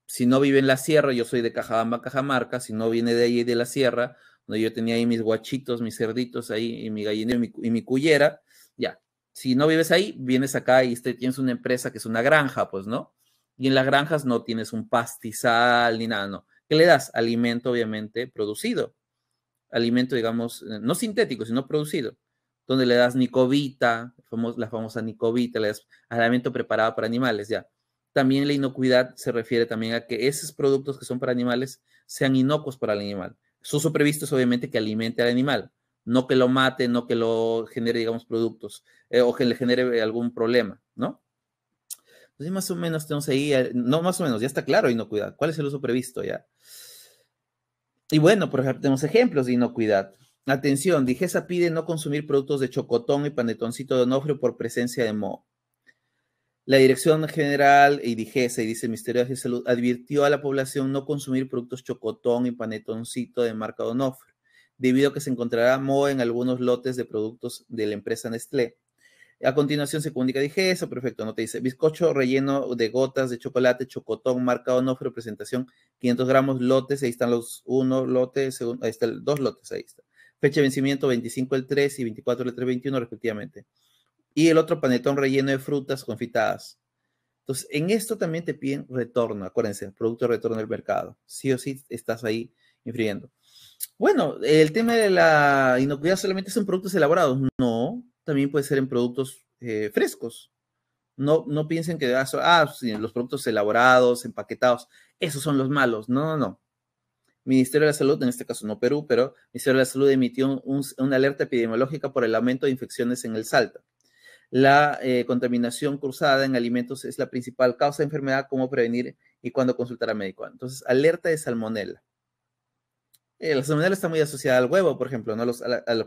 si no vive en la sierra, yo soy de Cajabamba, Cajamarca, si no viene de ahí de la sierra, yo tenía ahí mis guachitos, mis cerditos ahí, y mi gallinero y mi, cullera. cuyera, ya. Si no vives ahí, vienes acá y este, tienes una empresa que es una granja, pues, ¿no? Y en las granjas no tienes un pastizal ni nada, no. ¿Qué le das? Alimento, obviamente, producido. Alimento, digamos, eh, no sintético, sino producido. Donde le das nicovita, la famosa nicovita, le alimento preparado para animales, ya. También la inocuidad se refiere también a que esos productos que son para animales sean inocuos para el animal. Su uso previsto es obviamente que alimente al animal, no que lo mate, no que lo genere, digamos, productos eh, o que le genere eh, algún problema, ¿no? Entonces, pues más o menos tenemos ahí, eh, no más o menos, ya está claro inocuidad. ¿Cuál es el uso previsto ya? Y bueno, por ejemplo, tenemos ejemplos de inocuidad. Atención, Digesa pide no consumir productos de chocotón y panetoncito de onofrio por presencia de mo la Dirección General y dijese y dice el Ministerio de Salud advirtió a la población no consumir productos chocotón y panetoncito de marca Donofre, debido a que se encontrará moho en algunos lotes de productos de la empresa Nestlé. A continuación se comunica, dije perfecto, no te dice. Bizcocho relleno de gotas de chocolate, chocotón, marca Donofre, presentación 500 gramos, lotes, ahí están los uno lotes, ahí dos lotes, ahí está. Fecha de vencimiento 25 el 3 y 24 tres 21 respectivamente y el otro panetón relleno de frutas confitadas. Entonces, en esto también te piden retorno, acuérdense, producto de retorno del mercado. Sí o sí estás ahí infringiendo. Bueno, el tema de la inocuidad solamente son productos elaborados. No, también puede ser en productos eh, frescos. No, no piensen que ah, ah los productos elaborados, empaquetados, esos son los malos. No, no, no. Ministerio de la Salud, en este caso no Perú, pero Ministerio de la Salud emitió una alerta epidemiológica por el aumento de infecciones en el Salta. La eh, contaminación cruzada en alimentos es la principal causa de enfermedad, cómo prevenir y cuándo consultar a médico. Entonces, alerta de salmonela. Eh, la salmonella está muy asociada al huevo, por ejemplo, ¿no?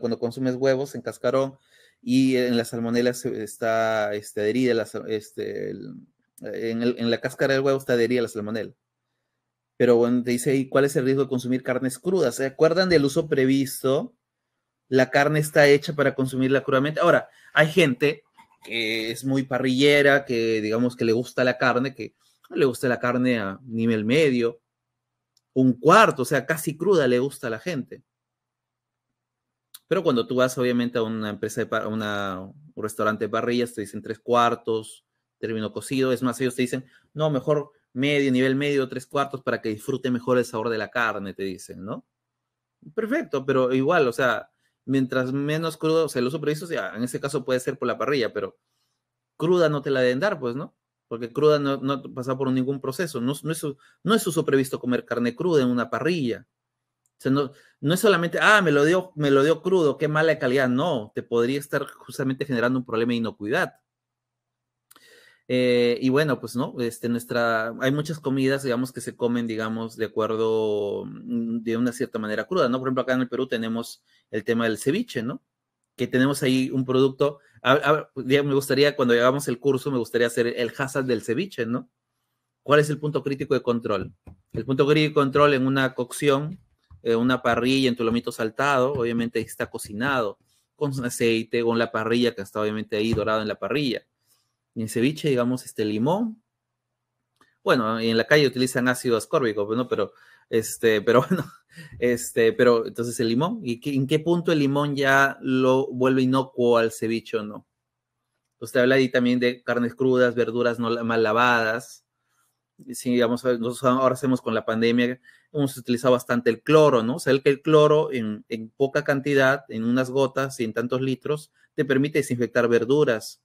cuando consumes huevos en cascarón y en la salmonella está este, adherida, este, en, la cáscara del huevo está adherida la salmonela. Pero bueno, te dice, ¿y cuál es el riesgo de consumir carnes crudas? ¿Se acuerdan del uso previsto? La carne está hecha para consumirla crudamente. Ahora, hay gente que es muy parrillera, que digamos que le gusta la carne, que le gusta la carne a nivel medio, un cuarto, o sea, casi cruda le gusta a la gente. Pero cuando tú vas obviamente a una empresa, de a un restaurante de parrillas, te dicen tres cuartos, término cocido, es más, ellos te dicen, no, mejor medio, nivel medio, tres cuartos, para que disfrute mejor el sabor de la carne, te dicen, ¿no? Perfecto, pero igual, o sea, mientras menos crudo sea, lo uso ya ah, en este caso puede ser por la parrilla, pero cruda no te la deben dar, pues, ¿no? Porque cruda no, pasa por ningún proceso. No, es, no es uso previsto comer carne cruda en una parrilla. O sea, no, no, es solamente, ah, me lo, dio, me lo dio crudo, qué mala calidad. No, te podría estar justamente generando un problema de inocuidad. Eh, y bueno, pues no, este, nuestra, hay muchas comidas, digamos, que se comen, digamos, de acuerdo, mm, de una cierta manera cruda, ¿no? Por ejemplo, acá en el Perú tenemos el tema del ceviche, ¿no? Que tenemos ahí un producto, me gustaría, cuando llegamos el curso, me gustaría hacer el hazard del ceviche, ¿no? ¿Cuál es el punto crítico de control? El punto crítico de control en una cocción, eh, una parrilla, en tu lomito saltado, obviamente está cocinado con aceite, con la parrilla que está obviamente ahí dorado en la parrilla en ceviche, digamos, este limón. Bueno, en la calle utilizan ácido ascórbico, pues, ¿no? Pero, este, pero [laughs] bueno, este, pero entonces el limón. ¿Y en qué punto el limón ya lo vuelve inocuo al ceviche o no? Usted pues, habla ahí también de carnes crudas, verduras no mal lavadas. Sí, digamos, nosotros ahora hacemos con la pandemia, hemos utilizado bastante el cloro, ¿no? O sea, el que el cloro en, en, poca cantidad, en unas gotas y en tantos litros, te permite desinfectar verduras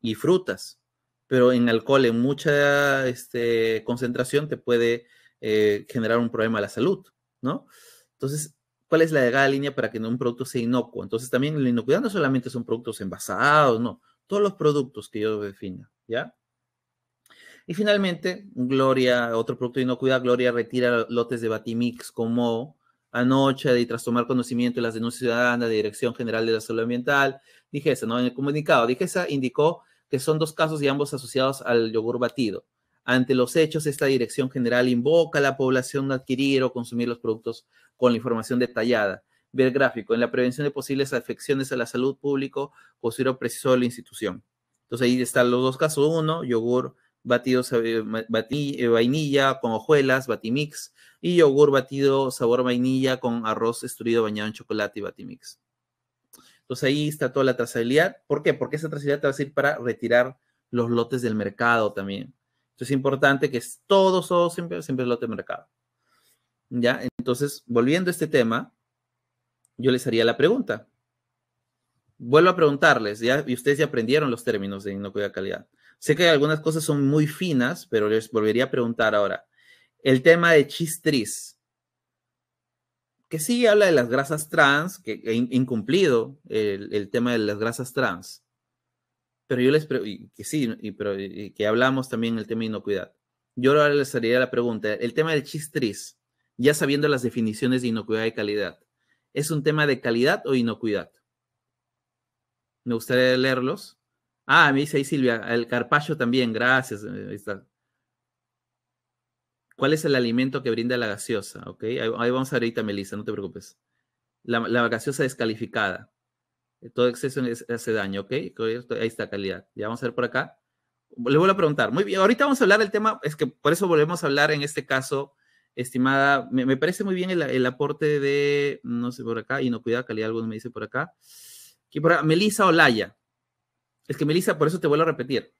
y frutas, pero en alcohol en mucha este, concentración te puede eh, generar un problema a la salud, ¿no? Entonces, ¿cuál es la delgada línea para que un producto sea inocuo? Entonces, también la inocuidad no solamente son productos envasados, no, todos los productos que yo defina, ¿ya? Y finalmente, Gloria, otro producto de inocuidad, Gloria retira lotes de Batimix como anoche de tras tomar conocimiento de las denuncias ciudadanas de Dirección General de la Salud Ambiental, eso, ¿no? En el comunicado, dije Dijesa indicó que son dos casos y ambos asociados al yogur batido. Ante los hechos, esta dirección general invoca a la población a adquirir o consumir los productos con la información detallada. Ver gráfico. En la prevención de posibles afecciones a la salud público, considero preciso la institución. Entonces ahí están los dos casos. Uno, yogur batido eh, eh, vainilla con hojuelas, batimix, y yogur batido sabor vainilla con arroz estruido bañado en chocolate y batimix. Entonces ahí está toda la trazabilidad. ¿Por qué? Porque esa trazabilidad te va a servir para retirar los lotes del mercado también. Entonces es importante que es todo, siempre, siempre el lote de mercado. ¿Ya? Entonces, volviendo a este tema, yo les haría la pregunta. Vuelvo a preguntarles, ¿ya? Y ustedes ya aprendieron los términos de inocuidad calidad. Sé que algunas cosas son muy finas, pero les volvería a preguntar ahora. El tema de chistris que sí habla de las grasas trans, que incumplido el, tema de las grasas trans. Pero yo les pregunto, que sí, y, pero, que hablamos también del tema de inocuidad. Yo ahora les haría la pregunta, el tema del chistris, ya sabiendo las definiciones de inocuidad y calidad, ¿es un tema de calidad o inocuidad? Me gustaría leerlos. Ah, me dice ahí Silvia, el carpacho también, gracias, eh, ahí está. ¿Cuál es el alimento que brinda la gaseosa? ¿Okay? Ahí, a ver ahorita, Melissa, no te preocupes. La, la gaseosa descalificada. Eh, todo exceso hace daño, ¿ok? Ahí está calidad. Ya vamos a ver por acá. Le vuelvo a preguntar. Muy bien, ahorita vamos a hablar del tema, es que por eso volvemos a hablar en este caso, estimada. Me, parece muy bien el, aporte de, no sé, por acá, Y no, inocuidad, calidad, algo me dice por acá. Aquí por acá, Melissa Olaya. Es que Melisa, por eso te vuelvo a repetir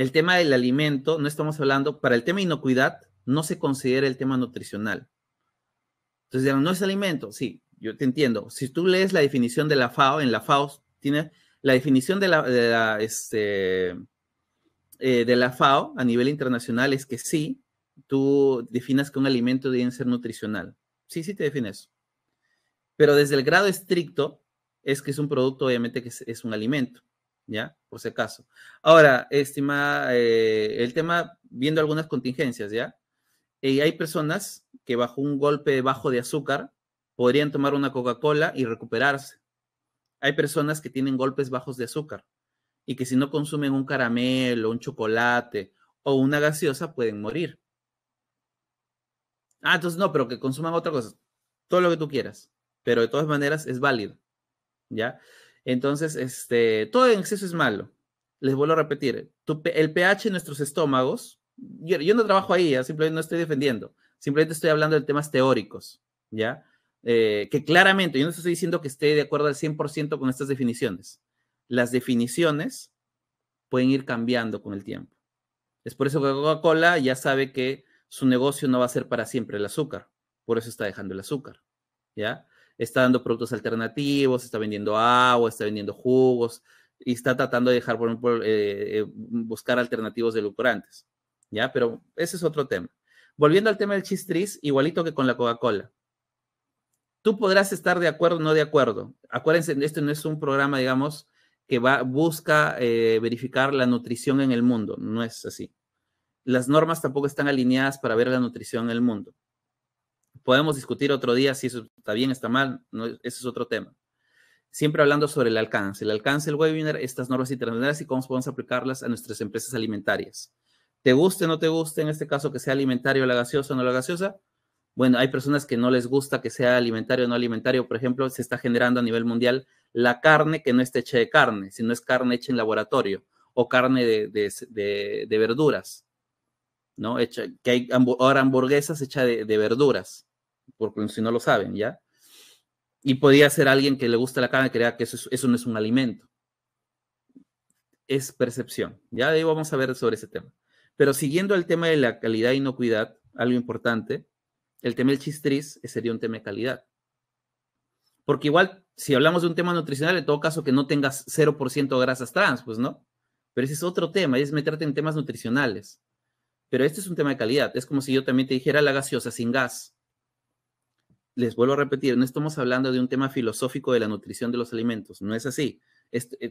el tema del alimento, no estamos hablando, para el tema de inocuidad no se considera el tema nutricional. Entonces no es alimento, sí, yo te entiendo. Si tú lees la definición de la FAO, en la FAO tiene la definición de la, este, eh, FAO a nivel internacional es que sí, tú definas que un alimento debe ser nutricional. Sí, sí te defines. Pero desde el grado estricto es que es un producto, obviamente, que es un alimento. ¿ya? Por si acaso. Ahora, estima eh, el tema, viendo algunas contingencias, ¿ya? Eh, hay personas que bajo un golpe bajo de azúcar podrían tomar una Coca-Cola y recuperarse. Hay personas que tienen golpes bajos de azúcar y que si no consumen un caramelo, un chocolate o una gaseosa pueden morir. Ah, entonces no, pero que consuman otra cosa, todo lo que tú quieras, pero de todas maneras es válido. ¿Ya? Entonces, este, todo en exceso es malo. Les vuelvo a repetir, el pH en nuestros estómagos, yo, no trabajo ahí, ¿eh? simplemente no estoy defendiendo, simplemente estoy hablando de temas teóricos, ¿ya? Eh, que claramente, yo no estoy diciendo que esté de acuerdo al 100% con estas definiciones. Las definiciones pueden ir cambiando con el tiempo. Es por eso que Coca-Cola ya sabe que su negocio no va a ser para siempre el azúcar, por eso está dejando el azúcar, ¿ya? está dando productos alternativos, está vendiendo agua, está vendiendo jugos y está tratando de dejar, por eh, eh, buscar alternativos de lucrantes. ¿Ya? Pero ese es otro tema. Volviendo al tema del chistris, igualito que con la Coca-Cola. Tú podrás estar de acuerdo o no de acuerdo. Acuérdense, este no es un programa, digamos, que va, busca eh, verificar la nutrición en el mundo. No es así. Las normas tampoco están alineadas para ver la nutrición en el mundo. Podemos discutir otro día si eso está bien, está mal, ese es otro tema. Siempre hablando sobre el alcance, el alcance el webinar, estas normas internacionales y cómo podemos aplicarlas a nuestras empresas alimentarias. Te guste o no te guste, en este caso que sea alimentario, la gaseosa o no la gaseosa, bueno, hay personas que no les gusta que sea alimentario o no alimentario. Por ejemplo, se está generando a nivel mundial la carne que no está hecha de carne, sino es carne hecha en laboratorio o carne de, verduras, ¿no? que hay ahora hamburguesas hechas de, verduras porque si no lo saben, ¿ya? Y podría ser alguien que le gusta la carne y crea que eso, no es un alimento. Es percepción. Ya de ahí vamos a ver sobre ese tema. Pero siguiendo el tema de la calidad no inocuidad, algo importante, el tema del chistris sería un tema de calidad. Porque igual, si hablamos de un tema nutricional, en todo caso que no tengas 0% grasas trans, pues no. Pero ese es otro tema, es meterte en temas nutricionales. Pero este es un tema de calidad. Es como si yo también te dijera la gaseosa sin gas les vuelvo a repetir, no estamos hablando de un tema filosófico de la nutrición de los alimentos, no es así.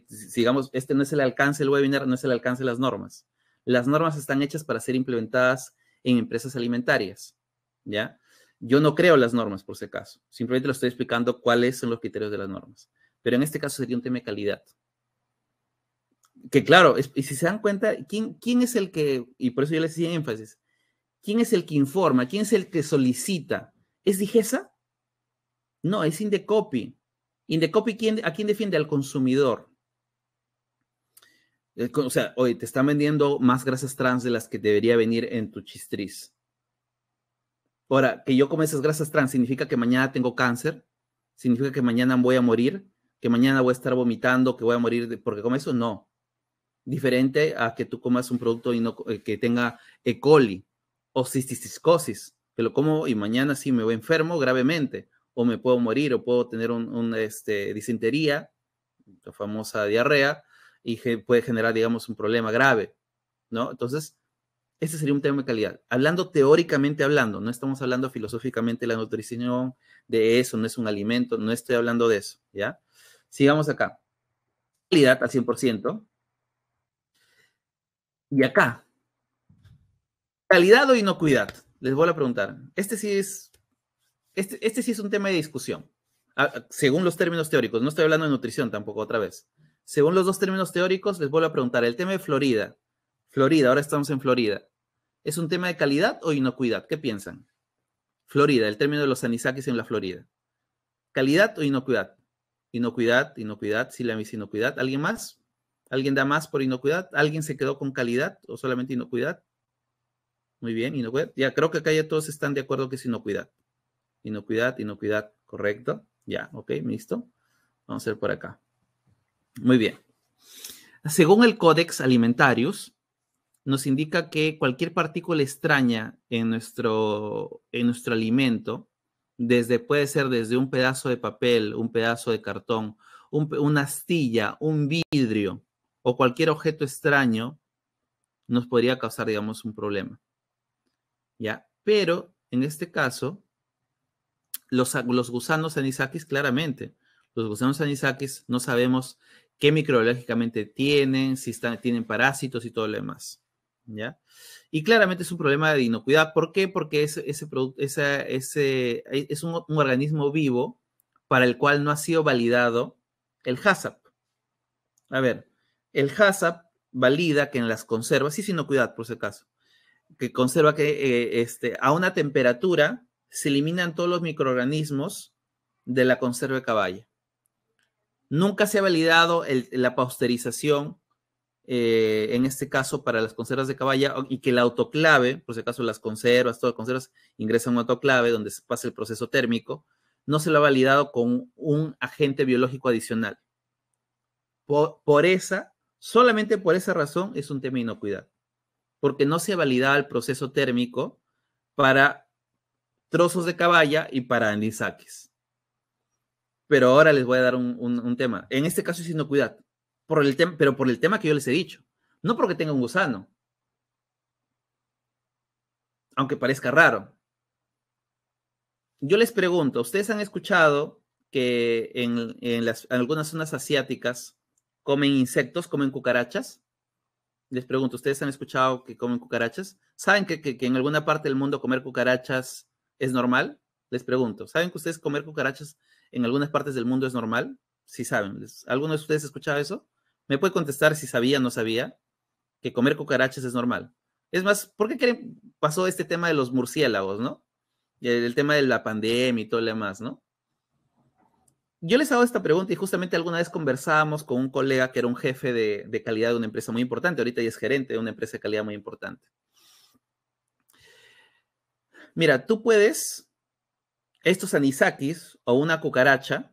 Sigamos, este, eh, este no es el alcance del webinar, no es el alcance de las normas. Las normas están hechas para ser implementadas en empresas alimentarias, ¿ya? Yo no creo las normas, por si acaso. Simplemente lo estoy explicando cuáles son los criterios de las normas. Pero en este caso sería un tema de calidad. Que claro, y si se dan cuenta, ¿quién, ¿quién es el que, y por eso yo les hice énfasis, ¿quién es el que informa? ¿Quién es el que solicita? ¿Es Digesa? No, es Indecopy. Indecopy, ¿quién, ¿a quién defiende? Al consumidor. O sea, hoy te están vendiendo más grasas trans de las que debería venir en tu chistriz. Ahora, que yo como esas grasas trans significa que mañana tengo cáncer, significa que mañana voy a morir, que mañana voy a estar vomitando, que voy a morir porque como eso, no. Diferente a que tú comas un producto y no, eh, que tenga E. coli o cisticiscosis que lo como y mañana sí me voy enfermo gravemente, o me puedo morir, o puedo tener una disintería, disentería, la famosa diarrea, y puede generar, digamos, un problema grave, ¿no? Entonces, ese sería un tema de calidad. Hablando teóricamente hablando, no estamos hablando filosóficamente de la nutrición, de eso, no es un alimento, no estoy hablando de eso, ¿ya? Sigamos acá. Calidad al 100%. Y acá. Calidad o inocuidad les vuelvo a preguntar. Este sí es, este, este sí es un tema de discusión, ah, ah, según los términos teóricos. No estoy hablando de nutrición tampoco, otra vez. Según los dos términos teóricos, les vuelvo a preguntar, el tema de Florida, Florida, ahora estamos en Florida, ¿es un tema de calidad o inocuidad? ¿Qué piensan? Florida, el término de los anisakis en la Florida. ¿Calidad o inocuidad? Inocuidad, inocuidad, sí, la mis inocuidad. ¿Alguien más? ¿Alguien da más por inocuidad? ¿Alguien se quedó con calidad o solamente inocuidad? Muy bien, inocuidad. Ya creo que acá ya todos están de acuerdo que es inocuidad. Inocuidad, inocuidad, correcto. Ya, ok, listo. Vamos a ir por acá. Muy bien. Según el Codex Alimentarius, nos indica que cualquier partícula extraña en nuestro, en nuestro alimento, desde, puede ser desde un pedazo de papel, un pedazo de cartón, una astilla, un vidrio o cualquier objeto extraño, nos podría causar, digamos, un problema. Pero en este caso, los, los gusanos anisakis, claramente, los gusanos anisakis no sabemos qué microbiológicamente tienen, si tienen parásitos y todo lo demás, ¿ya? Y claramente es un problema de inocuidad. ¿Por qué? Porque es, ese, ese, e, es un, organismo vivo para el cual no ha sido validado el HACCP. A ver, el HACCP valida que en las conservas, sí es inocuidad por ese caso, que conserva que eh, este, a una temperatura se eliminan todos los microorganismos de la conserva de caballa. Nunca se ha validado la pasteurización, eh, en este caso para las conservas de caballa, y que la autoclave, por si acaso las conservas, todas las conservas, ingresan a un autoclave donde se pasa el proceso térmico, no se lo ha validado con un agente biológico adicional. Por, esa, solamente por esa razón es un tema de inocuidad porque no se validaba el proceso térmico para trozos de caballa y para anisakis. Pero ahora les voy a dar un, tema. En este caso es cuidado, por pero por el tema que yo les he dicho. No porque tenga un gusano, aunque parezca raro. Yo les pregunto, ¿ustedes han escuchado que en algunas zonas asiáticas comen insectos, comen cucarachas? les pregunto, ¿ustedes han escuchado que comen cucarachas? ¿Saben que, en alguna parte del mundo comer cucarachas es normal? Les pregunto, ¿saben que ustedes comer cucarachas en algunas partes del mundo es normal? Si saben. ¿Alguno de ustedes ha escuchado eso? ¿Me puede contestar si sabía o no sabía que comer cucarachas es normal? Es más, ¿por qué pasó este tema de los murciélagos, no? Y el tema de la pandemia y todo lo demás, ¿no? yo les hago esta pregunta y justamente alguna vez conversábamos con un colega que era un jefe de, calidad de una empresa muy importante, ahorita ya es gerente de una empresa de calidad muy importante. Mira, tú puedes, estos anisakis o una cucaracha,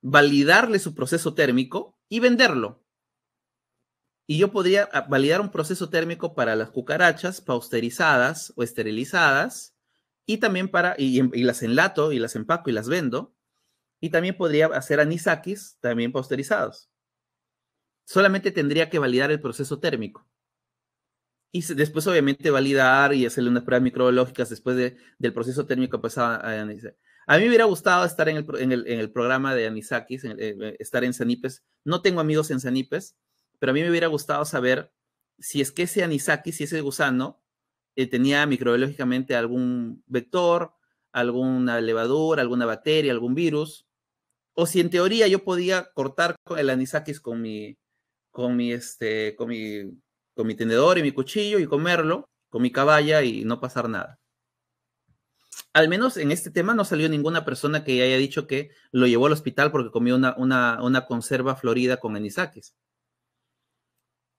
validarle su proceso térmico y venderlo. Y yo podría ah, validar un proceso térmico para las cucarachas pausterizadas o esterilizadas y también para, y las enlato y las empaco y las vendo y también podría hacer anisakis, también posterizados. Solamente tendría que validar el proceso térmico. Y después, obviamente, validar y hacerle unas pruebas microbiológicas después del proceso térmico. Pues, a, anisakis. a, mí me hubiera gustado estar en el, programa de Anisakis, eh, estar en Sanipes. No tengo amigos en Sanipes, pero a mí me hubiera gustado saber si es que ese Anisakis, si ese gusano, eh, tenía microbiológicamente algún vector, alguna levadura, alguna bacteria, algún virus, o si en teoría yo podía cortar el anisakis con mi, con mi, este, con mi, tenedor y mi cuchillo y comerlo con mi caballa y no pasar nada. Al menos en este tema no salió ninguna persona que haya dicho que lo llevó al hospital porque comió una, una, una conserva florida con anisakis.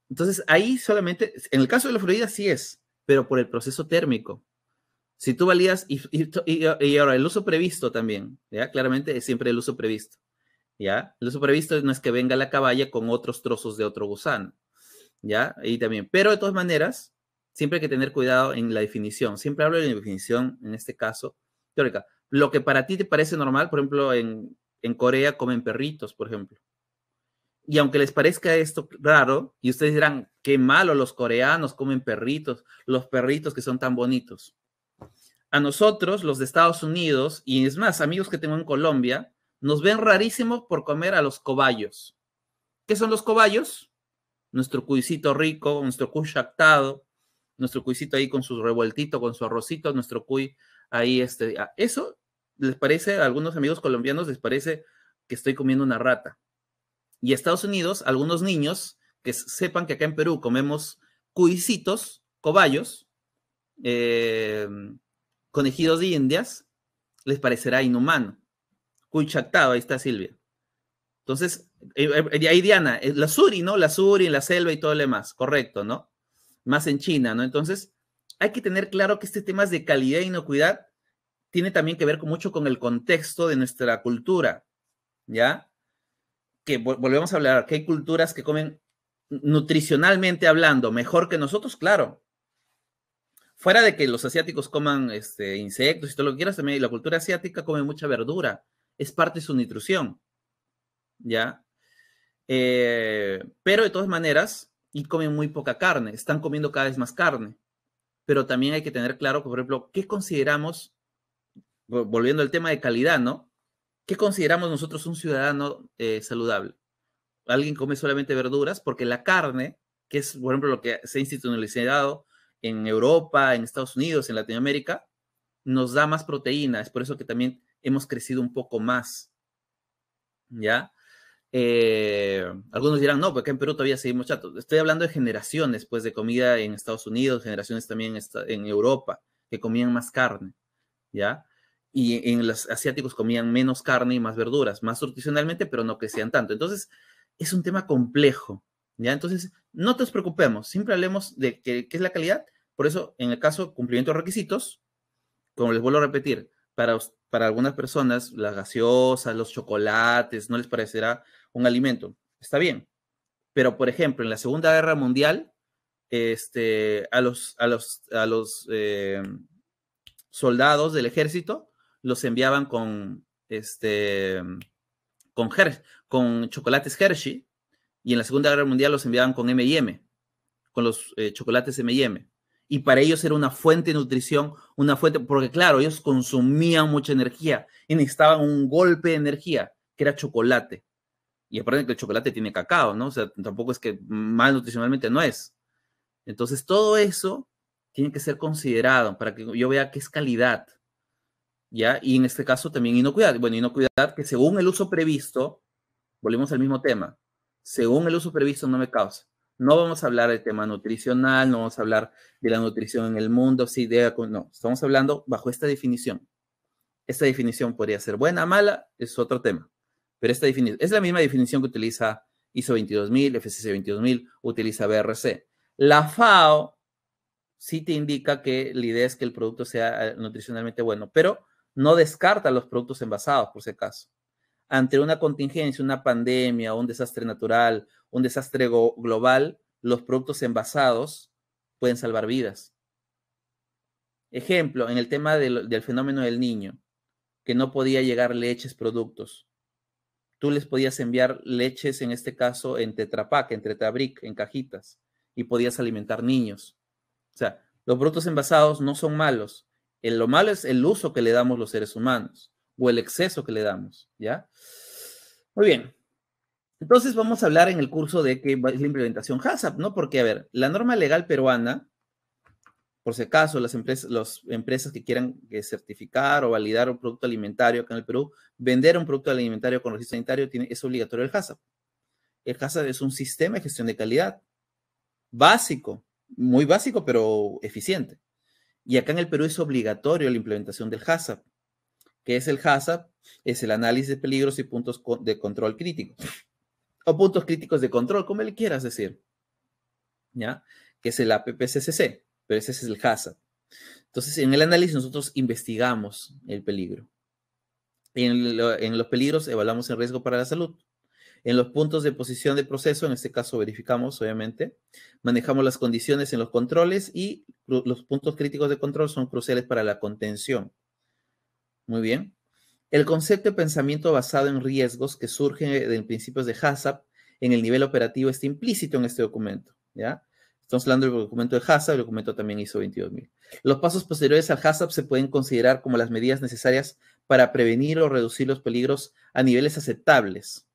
Entonces ahí solamente, en el caso de la florida sí es, pero por el proceso térmico. Si tú valías, y, ahora el uso previsto también, ¿ya? Claramente es siempre el uso previsto, ¿ya? El uso previsto no es que venga la caballa con otros trozos de otro gusano, ¿ya? Y también, pero de todas maneras, siempre hay que tener cuidado en la definición. Siempre hablo de la definición, en este caso, teórica. Lo que para ti te parece normal, por ejemplo, en, en Corea comen perritos, por ejemplo. Y aunque les parezca esto raro, y ustedes dirán, qué malo los coreanos comen perritos, los perritos que son tan bonitos a nosotros, los de Estados Unidos, y es más, amigos que tengo en Colombia, nos ven rarísimos por comer a los cobayos. ¿Qué son los cobayos? Nuestro cuisito rico, nuestro cuy jactado, nuestro cuisito ahí con su revueltito, con su arrocito, nuestro cuy ahí, este, eso les parece, a algunos amigos colombianos les parece que estoy comiendo una rata. Y a Estados Unidos, algunos niños que sepan que acá en Perú comemos cuisitos, cobayos, eh, conejidos de indias les parecerá inhumano. Cuy ahí está Silvia. Entonces, eh, eh, ahí Diana, eh, la suri, ¿no? La suri, la selva y todo lo demás, correcto, ¿no? Más en China, ¿no? Entonces, hay que tener claro que este tema de calidad e inocuidad tiene también que ver mucho con el contexto de nuestra cultura, ¿ya? Que volvemos a hablar, que hay culturas que comen nutricionalmente hablando mejor que nosotros, claro, fuera de que los asiáticos coman este, insectos y todo lo que quieras, también la cultura asiática come mucha verdura, es parte de su nutrición, ¿ya? Eh, pero de todas maneras, y comen muy poca carne, están comiendo cada vez más carne, pero también hay que tener claro, por ejemplo, qué consideramos, volviendo al tema de calidad, ¿no? ¿Qué consideramos nosotros un ciudadano eh, saludable? ¿Alguien come solamente verduras? Porque la carne, que es, por ejemplo, lo que se ha institucionalizado en Europa, en Estados Unidos, en Latinoamérica, nos da más proteína. Es por eso que también hemos crecido un poco más. ¿Ya? Eh, algunos dirán, no, porque en Perú todavía seguimos chatos. Estoy hablando de generaciones, pues, de comida en Estados Unidos, generaciones también en Europa, que comían más carne, ¿ya? Y en los asiáticos comían menos carne y más verduras, más nutricionalmente, pero no crecían tanto. Entonces, es un tema complejo, ¿ya? Entonces, no te preocupemos, siempre hablemos de qué, es la calidad. Por eso, en el caso cumplimiento de requisitos, como les vuelvo a repetir, para, para algunas personas las gaseosas, los chocolates, no les parecerá un alimento. Está bien. Pero, por ejemplo, en la Segunda Guerra Mundial, este, a los, a los, a los eh, soldados del ejército los enviaban con, este, con, con chocolates Hershey y en la Segunda Guerra Mundial los enviaban con MM, con los eh, chocolates MM. Y para ellos era una fuente de nutrición, una fuente, porque claro, ellos consumían mucha energía y necesitaban un golpe de energía, que era chocolate. Y aparte que el chocolate tiene cacao, ¿no? O sea, tampoco es que mal nutricionalmente no es. Entonces, todo eso tiene que ser considerado para que yo vea qué es calidad. ¿Ya? Y en este caso también inocuidad. Bueno, inocuidad que según el uso previsto, volvemos al mismo tema, según el uso previsto no me causa. No vamos a hablar del tema nutricional, no vamos a hablar de la nutrición en el mundo, si idea, no, estamos hablando bajo esta definición. Esta definición podría ser buena, mala, es otro tema, pero esta definición es la misma definición que utiliza ISO 22000, FCC 22000, utiliza BRC. La FAO sí te indica que la idea es que el producto sea eh, nutricionalmente bueno, pero no descarta los productos envasados, por si acaso ante una contingencia, una pandemia, un desastre natural, un desastre global, los productos envasados pueden salvar vidas. Ejemplo, en el tema del, fenómeno del niño, que no podía llegar leches productos. Tú les podías enviar leches, en este caso, en Tetrapac, en Tetrabric, en cajitas, y podías alimentar niños. O sea, los productos envasados no son malos. lo malo es el uso que le damos los seres humanos o el exceso que le damos, ¿ya? Muy bien. Entonces vamos a hablar en el curso de qué es la implementación HACCP, ¿no? Porque, a ver, la norma legal peruana, por si acaso las empresas, las empresas que quieran eh, certificar o validar un producto alimentario acá en el Perú, vender un producto alimentario con registro sanitario tiene, es obligatorio el HACCP. El HACCP es un sistema de gestión de calidad básico, muy básico, pero eficiente. Y acá en el Perú es obligatorio la implementación del HACCP que es el HACCP, es el análisis de peligros y puntos de control crítico. O puntos críticos de control, como le quieras decir. ¿Ya? Que es el APPCCC, pero ese es el HACCP. Entonces, en el análisis nosotros investigamos el peligro. en, los peligros evaluamos el riesgo para la salud. En los puntos de posición de proceso, en este caso verificamos, obviamente, manejamos las condiciones en los controles y los puntos críticos de control son cruciales para la contención. Muy bien. El concepto de pensamiento basado en riesgos que surge de principios de HACCP en el nivel operativo está implícito en este documento, ¿ya? Estamos hablando del documento de HACCP, el documento también hizo 22.000. Los pasos posteriores al HACCP se pueden considerar como las medidas necesarias para prevenir o reducir los peligros a niveles aceptables,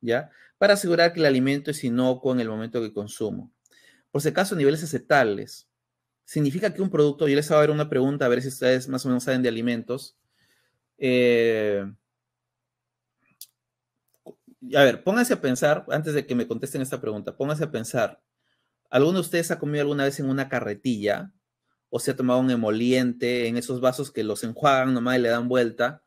¿ya? Para asegurar que el alimento es inocuo en el momento que consumo. Por si acaso, niveles aceptables significa que un producto, yo les voy a dar una pregunta, a ver si ustedes más o menos saben de alimentos. Eh, a ver, pónganse a pensar, antes de que me contesten esta pregunta, pónganse a pensar, ¿alguno de ustedes ha comido alguna vez en una carretilla o se ha tomado un emoliente en esos vasos que los enjuagan nomás y le dan vuelta?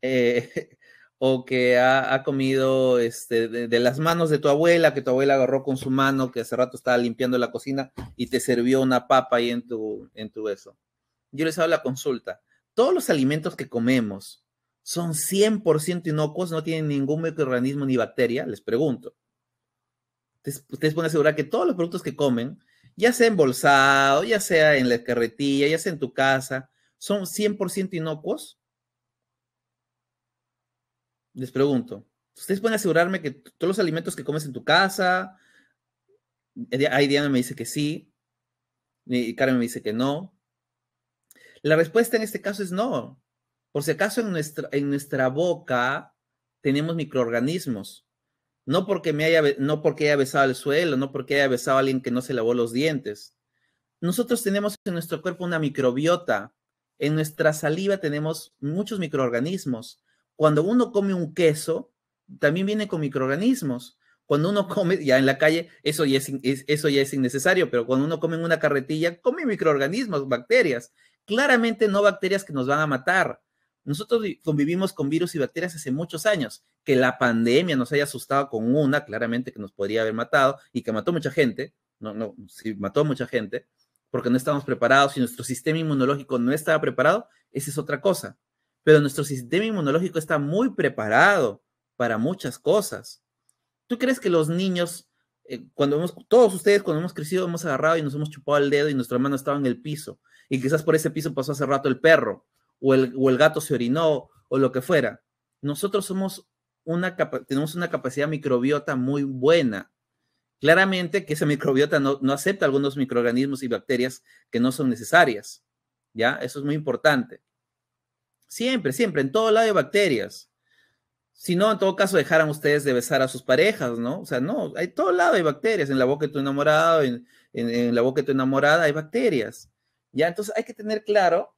Eh, o que ha, comido este, de, las manos de tu abuela, que tu abuela agarró con su mano, que hace rato estaba limpiando la cocina y te sirvió una papa ahí en tu, en tu Yo les hago la consulta. Todos los alimentos que comemos son 100% inocuos, no tienen ningún microorganismo ni bacteria, les pregunto. Ustedes, ustedes pueden asegurar que todos los productos que comen, ya sea embolsado, ya sea en la carretilla, ya sea en tu casa, son 100% inocuos les pregunto, ¿ustedes pueden asegurarme que todos los alimentos que comes en tu casa? Ahí Diana me dice que sí, y Karen me dice que no. La respuesta en este caso es no. Por si acaso en nuestra, en nuestra boca tenemos microorganismos. No porque, me haya, no porque haya besado el suelo, no porque haya besado a alguien que no se lavó los dientes. Nosotros tenemos en nuestro cuerpo una microbiota. En nuestra saliva tenemos muchos microorganismos. Cuando uno come un queso, también viene con microorganismos. Cuando uno come, ya en la calle, eso ya es, eso ya es innecesario, pero cuando uno come en una carretilla, come microorganismos, bacterias. Claramente no bacterias que nos van a matar. Nosotros convivimos con virus y bacterias hace muchos años. Que la pandemia nos haya asustado con una, claramente que nos podría haber matado y que mató mucha gente, no, no, sí, mató mucha gente, porque no estábamos preparados y nuestro sistema inmunológico no estaba preparado, esa es otra cosa pero nuestro sistema inmunológico está muy preparado para muchas cosas. ¿Tú crees que los niños, eh, cuando todos ustedes cuando hemos crecido, hemos agarrado y nos hemos chupado el dedo y nuestra mano estaba en el piso, y quizás por ese piso pasó hace rato el perro, o el, el gato se orinó, o lo que fuera? Nosotros somos tenemos una capacidad microbiota muy buena. Claramente que esa microbiota no, no acepta algunos microorganismos y bacterias que no son necesarias. ¿Ya? Eso es muy importante. Siempre, siempre, en todo lado hay bacterias. Si no, en todo caso, dejaran ustedes de besar a sus parejas, ¿no? O sea, no, hay todo lado hay bacterias. En la boca de tu enamorado, en, en, la boca de tu enamorada hay bacterias. Ya, entonces hay que tener claro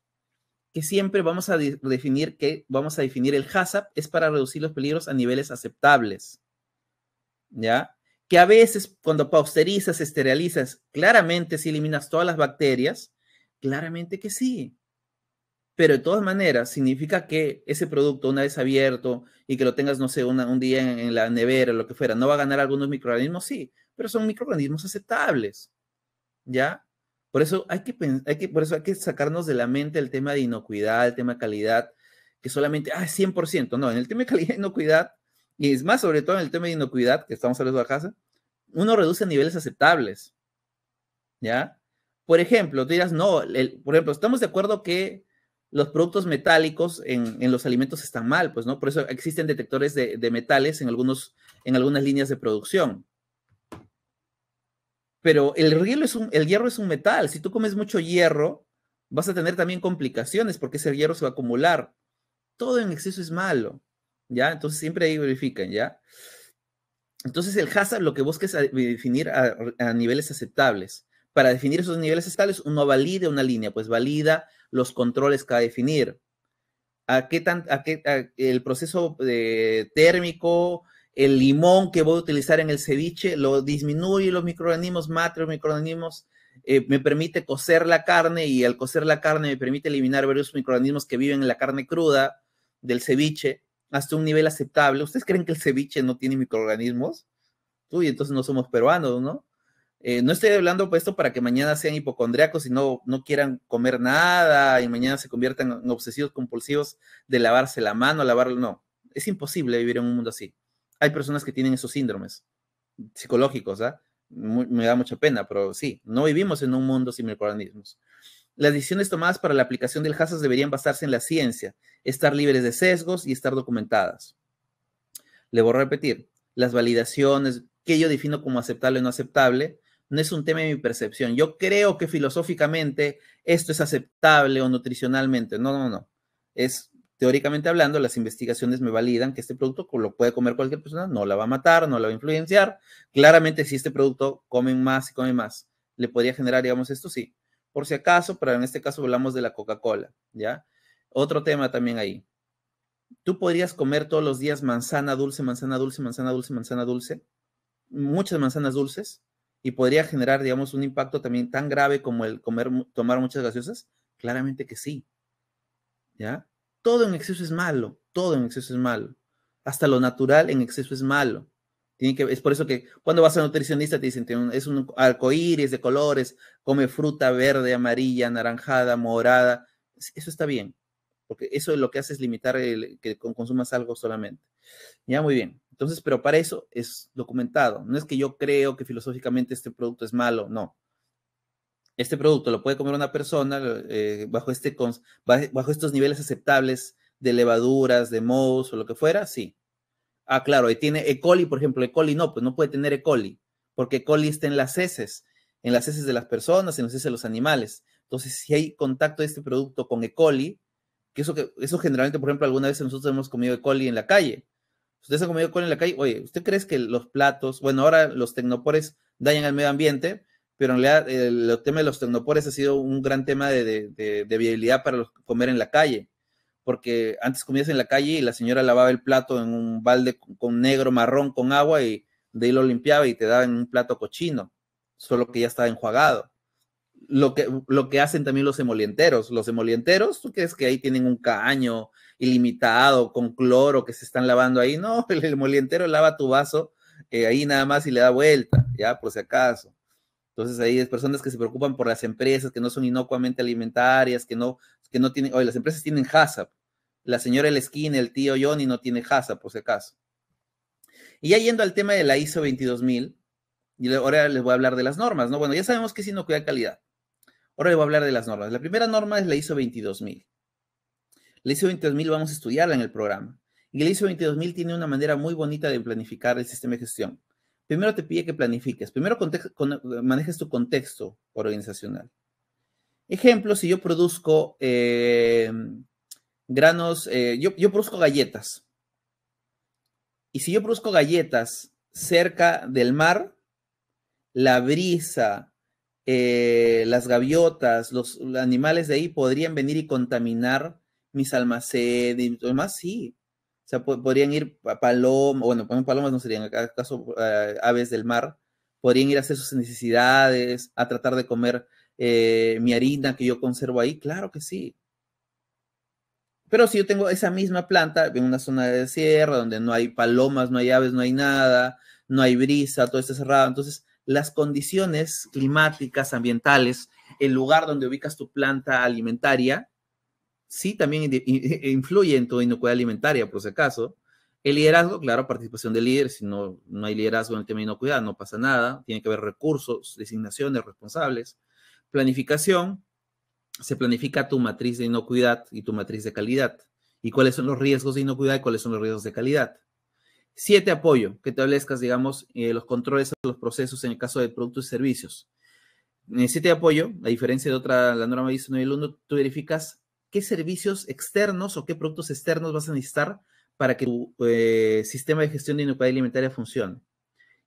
que siempre vamos a definir que vamos a definir el HACCP es para reducir los peligros a niveles aceptables. ¿Ya? Que a veces cuando posterizas, esterilizas, claramente si eliminas todas las bacterias, claramente que sí pero de todas maneras significa que ese producto una vez abierto y que lo tengas, no sé, un día en, la nevera o lo que fuera, no va a ganar algunos microorganismos, sí, pero son microorganismos aceptables, ¿ya? Por eso hay que, hay que, por eso hay que sacarnos de la mente el tema de inocuidad, el tema de calidad, que solamente, ah, 100%, no, en el tema de calidad e inocuidad, y es más, sobre todo en el tema de inocuidad, que estamos hablando de casa, uno reduce niveles aceptables, ¿ya? Por ejemplo, tú dirás, no, por ejemplo, estamos de acuerdo que los productos metálicos en, los alimentos están mal, pues, ¿no? Por eso existen detectores de, metales en, algunos, en algunas líneas de producción. Pero el, es el hierro es un metal. Si tú comes mucho hierro, vas a tener también complicaciones porque ese hierro se va a acumular. Todo en exceso es malo, ¿ya? Entonces siempre ahí verifican, ¿ya? Entonces el hazard lo que busca es definir a, niveles aceptables. Para definir esos niveles aceptables, uno valide una línea, pues valida los controles que va a definir, a qué tan, a qué, el proceso eh, térmico, el limón que voy a utilizar en el ceviche, lo disminuye los microorganismos, mate los microorganismos, eh, me permite cocer la carne y al cocer la carne me permite eliminar varios microorganismos que viven en la carne cruda del ceviche hasta un nivel aceptable. ¿Ustedes creen que el ceviche no tiene microorganismos? Uy, entonces no somos peruanos, ¿no? Eh, no estoy hablando pues, esto para que mañana sean hipocondriacos y no, no quieran comer nada y mañana se conviertan en obsesivos compulsivos de lavarse la mano, lavarlo. No, es imposible vivir en un mundo así. Hay personas que tienen esos síndromes psicológicos, ¿ah? me da mucha pena, pero sí, no vivimos en un mundo sin microorganismos. Las decisiones tomadas para la aplicación del HASAS deberían basarse en la ciencia, estar libres de sesgos y estar documentadas. Le voy a repetir, las validaciones, que yo defino como aceptable o no aceptable, no es un tema de mi percepción. Yo creo que filosóficamente esto es aceptable o nutricionalmente. No, no, no. Es teóricamente hablando, las investigaciones me validan que este producto lo puede comer cualquier persona, no la va a matar, no la va a influenciar. Claramente, si este producto comen más y come más, le podría generar, digamos, esto sí. Por si acaso, pero en este caso hablamos de la Coca-Cola, ¿ya? Otro tema también ahí. ¿Tú podrías comer todos los días manzana dulce, manzana dulce, manzana dulce, manzana dulce? Muchas manzanas dulces y podría generar, digamos, un impacto también tan grave como el comer, tomar muchas gaseosas? Claramente que sí. ¿Ya? Todo en exceso es malo, todo en exceso es malo. Hasta lo natural en exceso es malo. Tiene que, es por eso que cuando vas a nutricionista te dicen, es un arcoíris de colores, come fruta verde, amarilla, anaranjada, morada. Eso está bien, porque eso lo que hace es limitar el, que consumas algo solamente. Ya, muy bien. Entonces, pero para eso es documentado. No es que yo creo que filosóficamente este producto es malo, no. Este producto lo puede comer una persona eh, bajo, este, bajo estos niveles aceptables de levaduras, de mohos o lo que fuera, sí. Ah, claro, y tiene E. coli, por ejemplo, E. coli no, pues no puede tener E. coli, porque E. coli está en las heces, en las heces de las personas, en las heces de los animales. Entonces, si hay contacto de este producto con E. coli, que eso, que eso generalmente, por ejemplo, alguna vez nosotros hemos comido E. coli en la calle, Usted se ha comido con en la calle. Oye, ¿usted cree que los platos, bueno, ahora los tecnopores dañan al medio ambiente, pero en realidad eh, el, tema de los tecnopores ha sido un gran tema de, viabilidad para los, comer en la calle? Porque antes comías en la calle y la señora lavaba el plato en un balde con, con negro, marrón, con agua y de ahí lo limpiaba y te daban un plato cochino, solo que ya estaba enjuagado lo que, lo que hacen también los emolienteros. Los emolienteros, ¿tú crees que ahí tienen un caño ilimitado con cloro que se están lavando ahí? No, [laughs] el emolientero lava tu vaso eh, ahí nada más y le da vuelta, ya por si acaso. Entonces ahí es personas que se preocupan por las empresas que no son inocuamente alimentarias, que no, que no tienen, oye, las empresas tienen HACCP. La señora el esquina, el tío Johnny no tiene HACCP, por si acaso. Y ya yendo al tema de la ISO 22000, y ahora les voy a hablar de las normas, ¿no? Bueno, ya sabemos que es no cuida calidad. Ahora voy a hablar de las normas. La primera norma es la ISO 22000. La ISO 22000 vamos a estudiarla en el programa. Y la ISO 22000 tiene una manera muy bonita de planificar el sistema de gestión. Primero te pide que planifiques, primero manejes tu contexto organizacional. Ejemplo, si yo produzco em, granos, eh, yo, yo produzco galletas. Y si yo produzco galletas cerca del mar, la brisa, eh, las gaviotas, los, animales de ahí podrían venir y contaminar mis almacenes y demás, sí. O sea, podrían ir palomas, bueno, palomas no serían, acaso caso eh, aves del mar, podrían ir a hacer sus necesidades, a tratar de comer eh, mi harina que yo conservo ahí, claro que sí. Pero si yo tengo esa misma planta en una zona de sierra donde no hay palomas, no hay aves, no hay nada, no hay brisa, todo está cerrado, entonces las condiciones climáticas, ambientales, el lugar donde ubicas tu planta alimentaria, sí también influye en tu inocuidad alimentaria, por si acaso. El liderazgo, claro, participación de líder, si no, no hay liderazgo en el tema de inocuidad, no pasa nada, tiene que haber recursos, designaciones, responsables. Planificación, se planifica tu matriz de inocuidad y tu matriz de calidad. ¿Y cuáles son los riesgos de inocuidad y cuáles son los riesgos de calidad? Siete, apoyo, que establezcas, digamos, eh, los controles a los procesos en el caso de productos y servicios. En el siete, apoyo, a diferencia de otra, la norma 19.1, tú verificas qué servicios externos o qué productos externos vas a necesitar para que tu eh, sistema de gestión de inocuidad alimentaria funcione.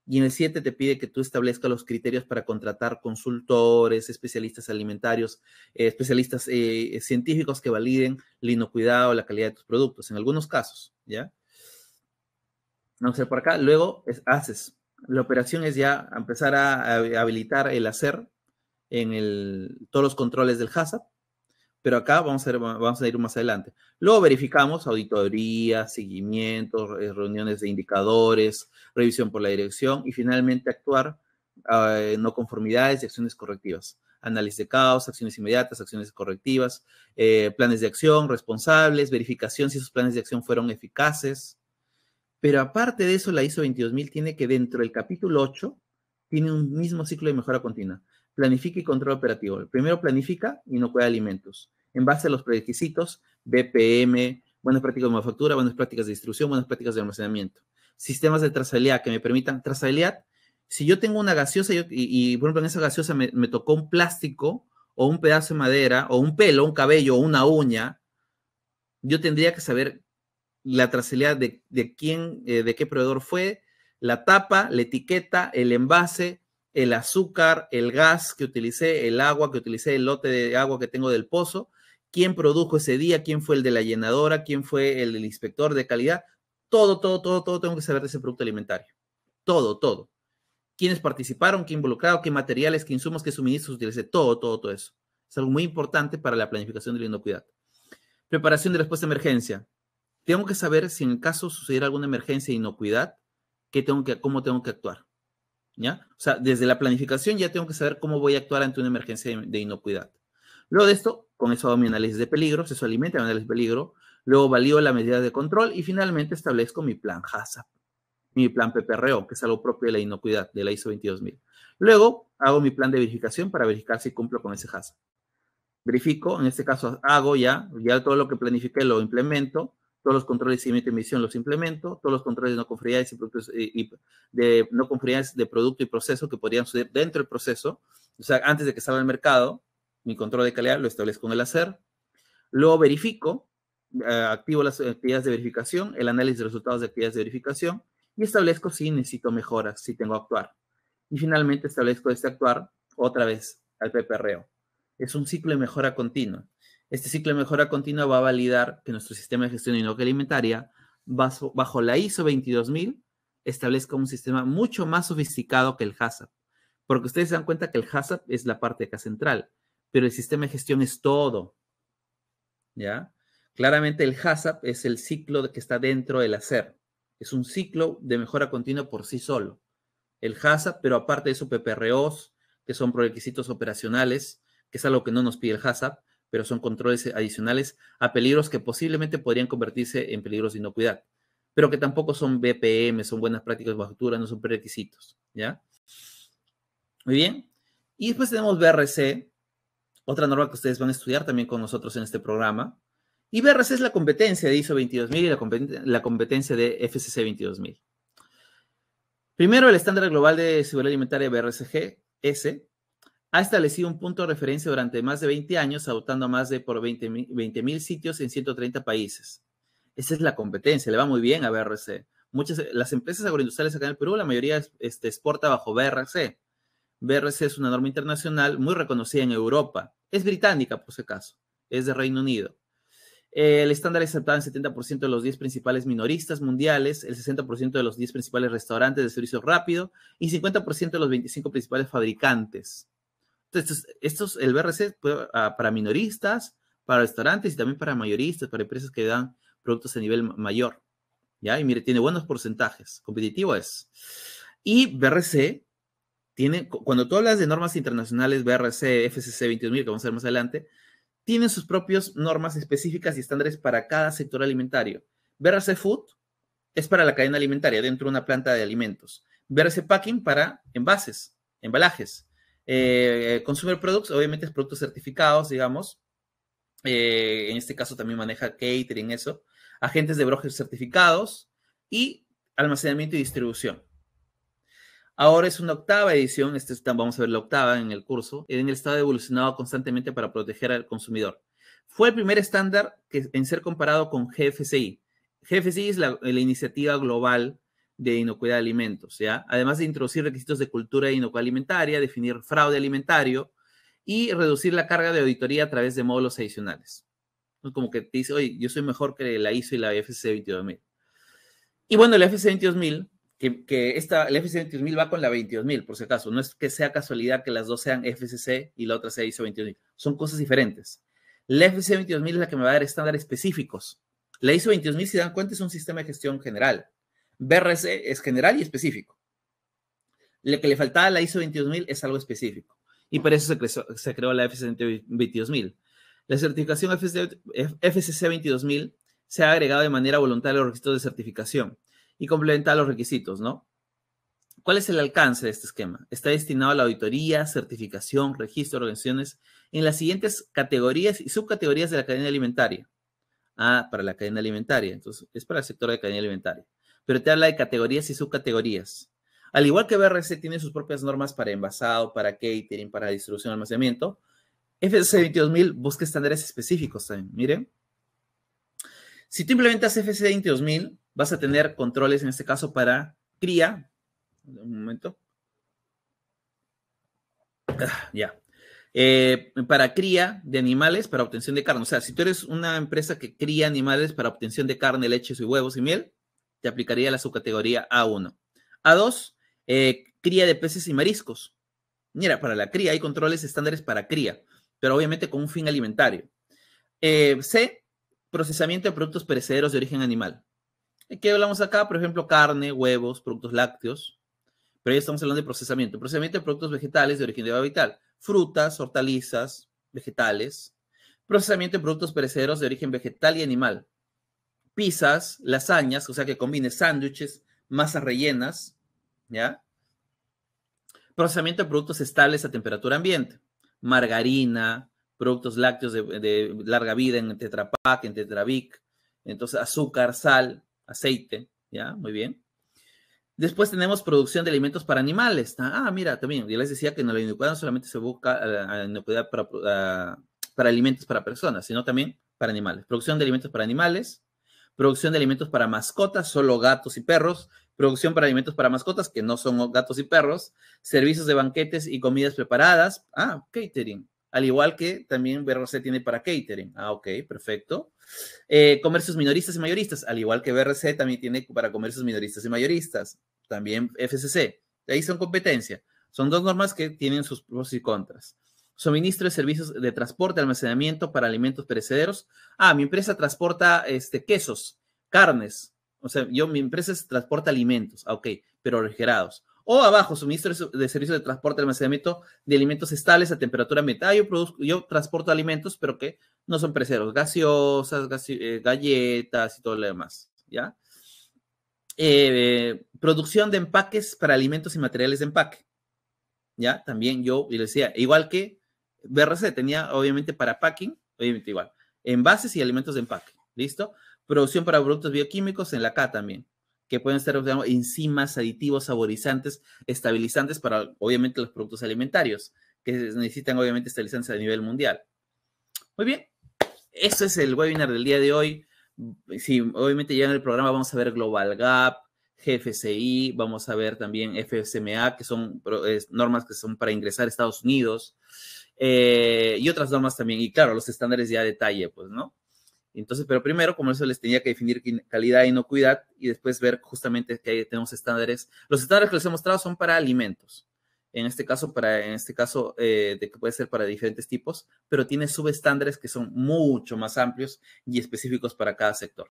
Y en el 7 te pide que tú establezcas los criterios para contratar consultores, especialistas alimentarios, eh, especialistas científicos que validen la inocuidad o la calidad de tus productos, en algunos casos, ¿ya? no sé por acá. Luego es, haces. La operación es ya empezar a, habilitar el hacer en el, todos los controles del HACCP, pero acá vamos a, vamos a ir más adelante. Luego verificamos auditoría, seguimiento, eh, reuniones de indicadores, revisión por la dirección y finalmente actuar ah, no conformidades y acciones correctivas. Análisis de caos, acciones inmediatas, acciones correctivas, eh, planes de acción responsables, verificación si esos planes de acción fueron eficaces, pero aparte de eso, la ISO 22000 tiene que dentro del capítulo 8 tiene un mismo ciclo de mejora continua. Planifica y control operativo. primero planifica y no cuida alimentos. En base a los requisitos, BPM, buenas prácticas de manufactura, buenas prácticas de distribución, buenas prácticas de almacenamiento. Sistemas de trazabilidad que me permitan. Trazabilidad, si yo tengo una gaseosa y, por ejemplo, en esa gaseosa me, me tocó un plástico o un pedazo de madera o un pelo, un cabello o una uña, yo tendría que saber la trazabilidad de, quién, eh, de qué proveedor fue, la tapa, la etiqueta, el envase, el azúcar, el gas que utilicé, el agua que utilicé, el lote de agua que tengo del pozo, quién produjo ese día, quién fue el de la llenadora, quién fue el, inspector de calidad, todo, todo, todo, todo tengo que saber de ese producto alimentario. Todo, todo. Quiénes participaron, qué involucrado, qué materiales, qué insumos, qué suministros utilicé, todo, todo, todo eso. Es algo muy importante para la planificación de la inocuidad. Preparación de respuesta a emergencia tengo que saber si en el caso sucediera alguna emergencia de inocuidad, qué tengo que, cómo tengo que actuar. ¿Ya? O sea, desde la planificación ya tengo que saber cómo voy a actuar ante una emergencia de, inocuidad. Luego de esto, con eso hago mi análisis de peligro, eso alimenta mi análisis de peligro, luego valido la medida de control y finalmente establezco mi plan HACCP, mi plan PPRO, que es algo propio de la inocuidad, de la ISO 22000. Luego hago mi plan de verificación para verificar si cumplo con ese HACCP. Verifico, en este caso hago ya, ya todo lo que planifique lo implemento, todos los controles de seguimiento y los implemento, todos los controles de no conformidades, productos, eh, y de, no de producto y proceso que podrían suceder dentro del proceso, o sea, antes de que salga al mercado, mi control de calidad lo establezco en el hacer, lo verifico, eh, activo las actividades de verificación, el análisis de resultados de actividades de verificación y establezco si necesito mejoras, si tengo que actuar. Y finalmente establezco este actuar otra vez al PPREO. Es un ciclo de mejora continua. Este ciclo de mejora continua va a validar que nuestro sistema de gestión de alimentaria, bajo, la ISO 22000, establezca un sistema mucho más sofisticado que el HACCP. Porque ustedes se dan cuenta que el HACCP es la parte acá central, pero el sistema de gestión es todo. ¿Ya? Claramente el HACCP es el ciclo que está dentro del hacer. Es un ciclo de mejora continua por sí solo. El HACCP, pero aparte de eso, PPROs, que son requisitos operacionales, que es algo que no nos pide el HACCP, pero son controles adicionales a peligros que posiblemente podrían convertirse en peligros de inocuidad, pero que tampoco son BPM, son buenas prácticas de factura, no son prerequisitos, ¿ya? Muy bien. Y después tenemos BRC, otra norma que ustedes van a estudiar también con nosotros en este programa. Y BRC es la competencia de ISO 22000 y la, competencia de FCC 22000. Primero, el estándar global de seguridad alimentaria BRCG, S, ha establecido un punto de referencia durante más de 20 años, adoptando más de por 20 mil sitios en 130 países. Esa es la competencia, le va muy bien a BRC. Muchas, las empresas agroindustriales acá en el Perú, la mayoría este, exporta bajo BRC. BRC es una norma internacional muy reconocida en Europa. Es británica, por si acaso. Es de Reino Unido. El estándar es aceptado en 70% de los 10 principales minoristas mundiales, el 60% de los 10 principales restaurantes de servicio rápido y 50% de los 25 principales fabricantes. Entonces, estos, el BRC ah, para minoristas, para restaurantes y también para mayoristas, para empresas que dan productos a nivel mayor. ¿Ya? Y mire, tiene buenos porcentajes, competitivo es. Y BRC tiene, cuando tú hablas de normas internacionales, BRC, FCC 21000, que vamos a ver más adelante, tienen sus propias normas específicas y estándares para cada sector alimentario. BRC Food es para la cadena alimentaria dentro de una planta de alimentos. BRC Packing para envases, embalajes. Eh, consumer Products, obviamente es productos certificados, digamos. Eh, en este caso también maneja catering, eso. Agentes de brokers certificados y almacenamiento y distribución. Ahora es una octava edición, este vamos a ver la octava en el curso, en el estado evolucionado constantemente para proteger al consumidor. Fue el primer estándar que, en ser comparado con GFCI. GFCI es la, la iniciativa global de inocuidad de alimentos, ¿ya? Además de introducir requisitos de cultura de alimentaria, definir fraude alimentario y reducir la carga de auditoría a través de módulos adicionales. como que te dice, oye, yo soy mejor que la ISO y la FC 22000. Y bueno, la FC 22000, que, que esta, la FC 22000 va con la 22000, por si acaso. No es que sea casualidad que las dos sean FCC y la otra sea ISO 22000. Son cosas diferentes. La FC 22000 es la que me va a dar estándares específicos. La ISO 22000, si dan cuenta, es un sistema de gestión general BRC es general y específico. Lo que le faltaba a la ISO 22000 es algo específico. Y por eso se, creó, la FCC 22000. La certificación FCC 22000 se ha agregado de manera voluntaria a los registros de certificación y complementa los requisitos, ¿no? ¿Cuál es el alcance de este esquema? Está destinado a la auditoría, certificación, registro, organizaciones en las siguientes categorías y subcategorías de la cadena alimentaria. Ah, para la cadena alimentaria. Entonces, es para el sector de cadena alimentaria pero te habla de categorías y subcategorías. Al igual que BRC tiene sus propias normas para envasado, para catering, para distribución y almacenamiento, FSC 22000 busca estándares específicos también. Miren, si tú implementas FSC 22000, vas a tener controles, en este caso, para cría. Un momento. Ah, ya. Eh, para cría de animales, para obtención de carne. O sea, si tú eres una empresa que cría animales para obtención de carne, leches y huevos y miel, aplicaría la subcategoría A1. A2, eh, cría de peces y mariscos. Mira, para la cría hay controles estándares para cría, pero obviamente con un fin alimentario. Eh, C, procesamiento de productos perecederos de origen animal. ¿Qué hablamos acá? Por ejemplo, carne, huevos, productos lácteos. Pero ya estamos hablando de procesamiento. Procesamiento de productos vegetales de origen vegetal. Frutas, hortalizas, vegetales. Procesamiento de productos perecederos de origen vegetal y animal pizzas, lasañas, o sea que combine sándwiches, masas rellenas, ¿ya? Procesamiento de productos estables a temperatura ambiente, margarina, productos lácteos de, larga vida en Tetrapac, en Tetravic, entonces azúcar, sal, aceite, ¿ya? Muy bien. Después tenemos producción de alimentos para animales. Ah, mira, también, ya les decía que en la inocuidad no solamente se busca eh, la inocuidad ah, para, alimentos para personas, sino también para animales. Producción de alimentos para animales, producción de alimentos para mascotas, solo gatos y perros, producción para alimentos para mascotas, que no son gatos y perros, servicios de banquetes y comidas preparadas, ah, catering, al igual que también BRC tiene para catering, ah, ok, perfecto. Eh, comercios minoristas y mayoristas, al igual que BRC también tiene para comercios minoristas y mayoristas, también FCC, ahí son competencia, son dos normas que tienen sus pros y contras suministro de servicios de transporte, almacenamiento para alimentos perecederos. Ah, mi empresa transporta este, quesos, carnes. O sea, yo, mi empresa transporta alimentos, ah, ok, pero refrigerados. O abajo, suministro de servicios de transporte, y almacenamiento de alimentos estables a temperatura ambiente. Ah, yo, produzco, yo transporto alimentos, pero que no son perecederos, gaseosas, eh, galletas y todo lo demás, ¿ya? Eh, producción de empaques para alimentos y materiales de empaque. ¿ya? También yo y decía, igual que BRC tenía obviamente para packing, obviamente igual, envases y alimentos de empaque, ¿listo? Producción para productos bioquímicos en la K también, que pueden ser digamos, enzimas, aditivos, saborizantes, estabilizantes para obviamente los productos alimentarios, que necesitan obviamente estabilizantes a nivel mundial. Muy bien, eso es el webinar del día de hoy. Si obviamente ya en el programa vamos a ver Global Gap, GFCI, vamos a ver también FSMA, que son normas que son para ingresar a Estados Unidos. Eh, y otras normas también, y claro, los estándares ya detalle, pues, ¿no? Entonces, pero primero, como eso les tenía que definir calidad no inocuidad y después ver justamente que tenemos estándares. Los estándares que les he mostrado son para alimentos. En este caso, para, en este caso eh, de que puede ser para diferentes tipos, pero tiene subestándares que son mucho más amplios y específicos para cada sector.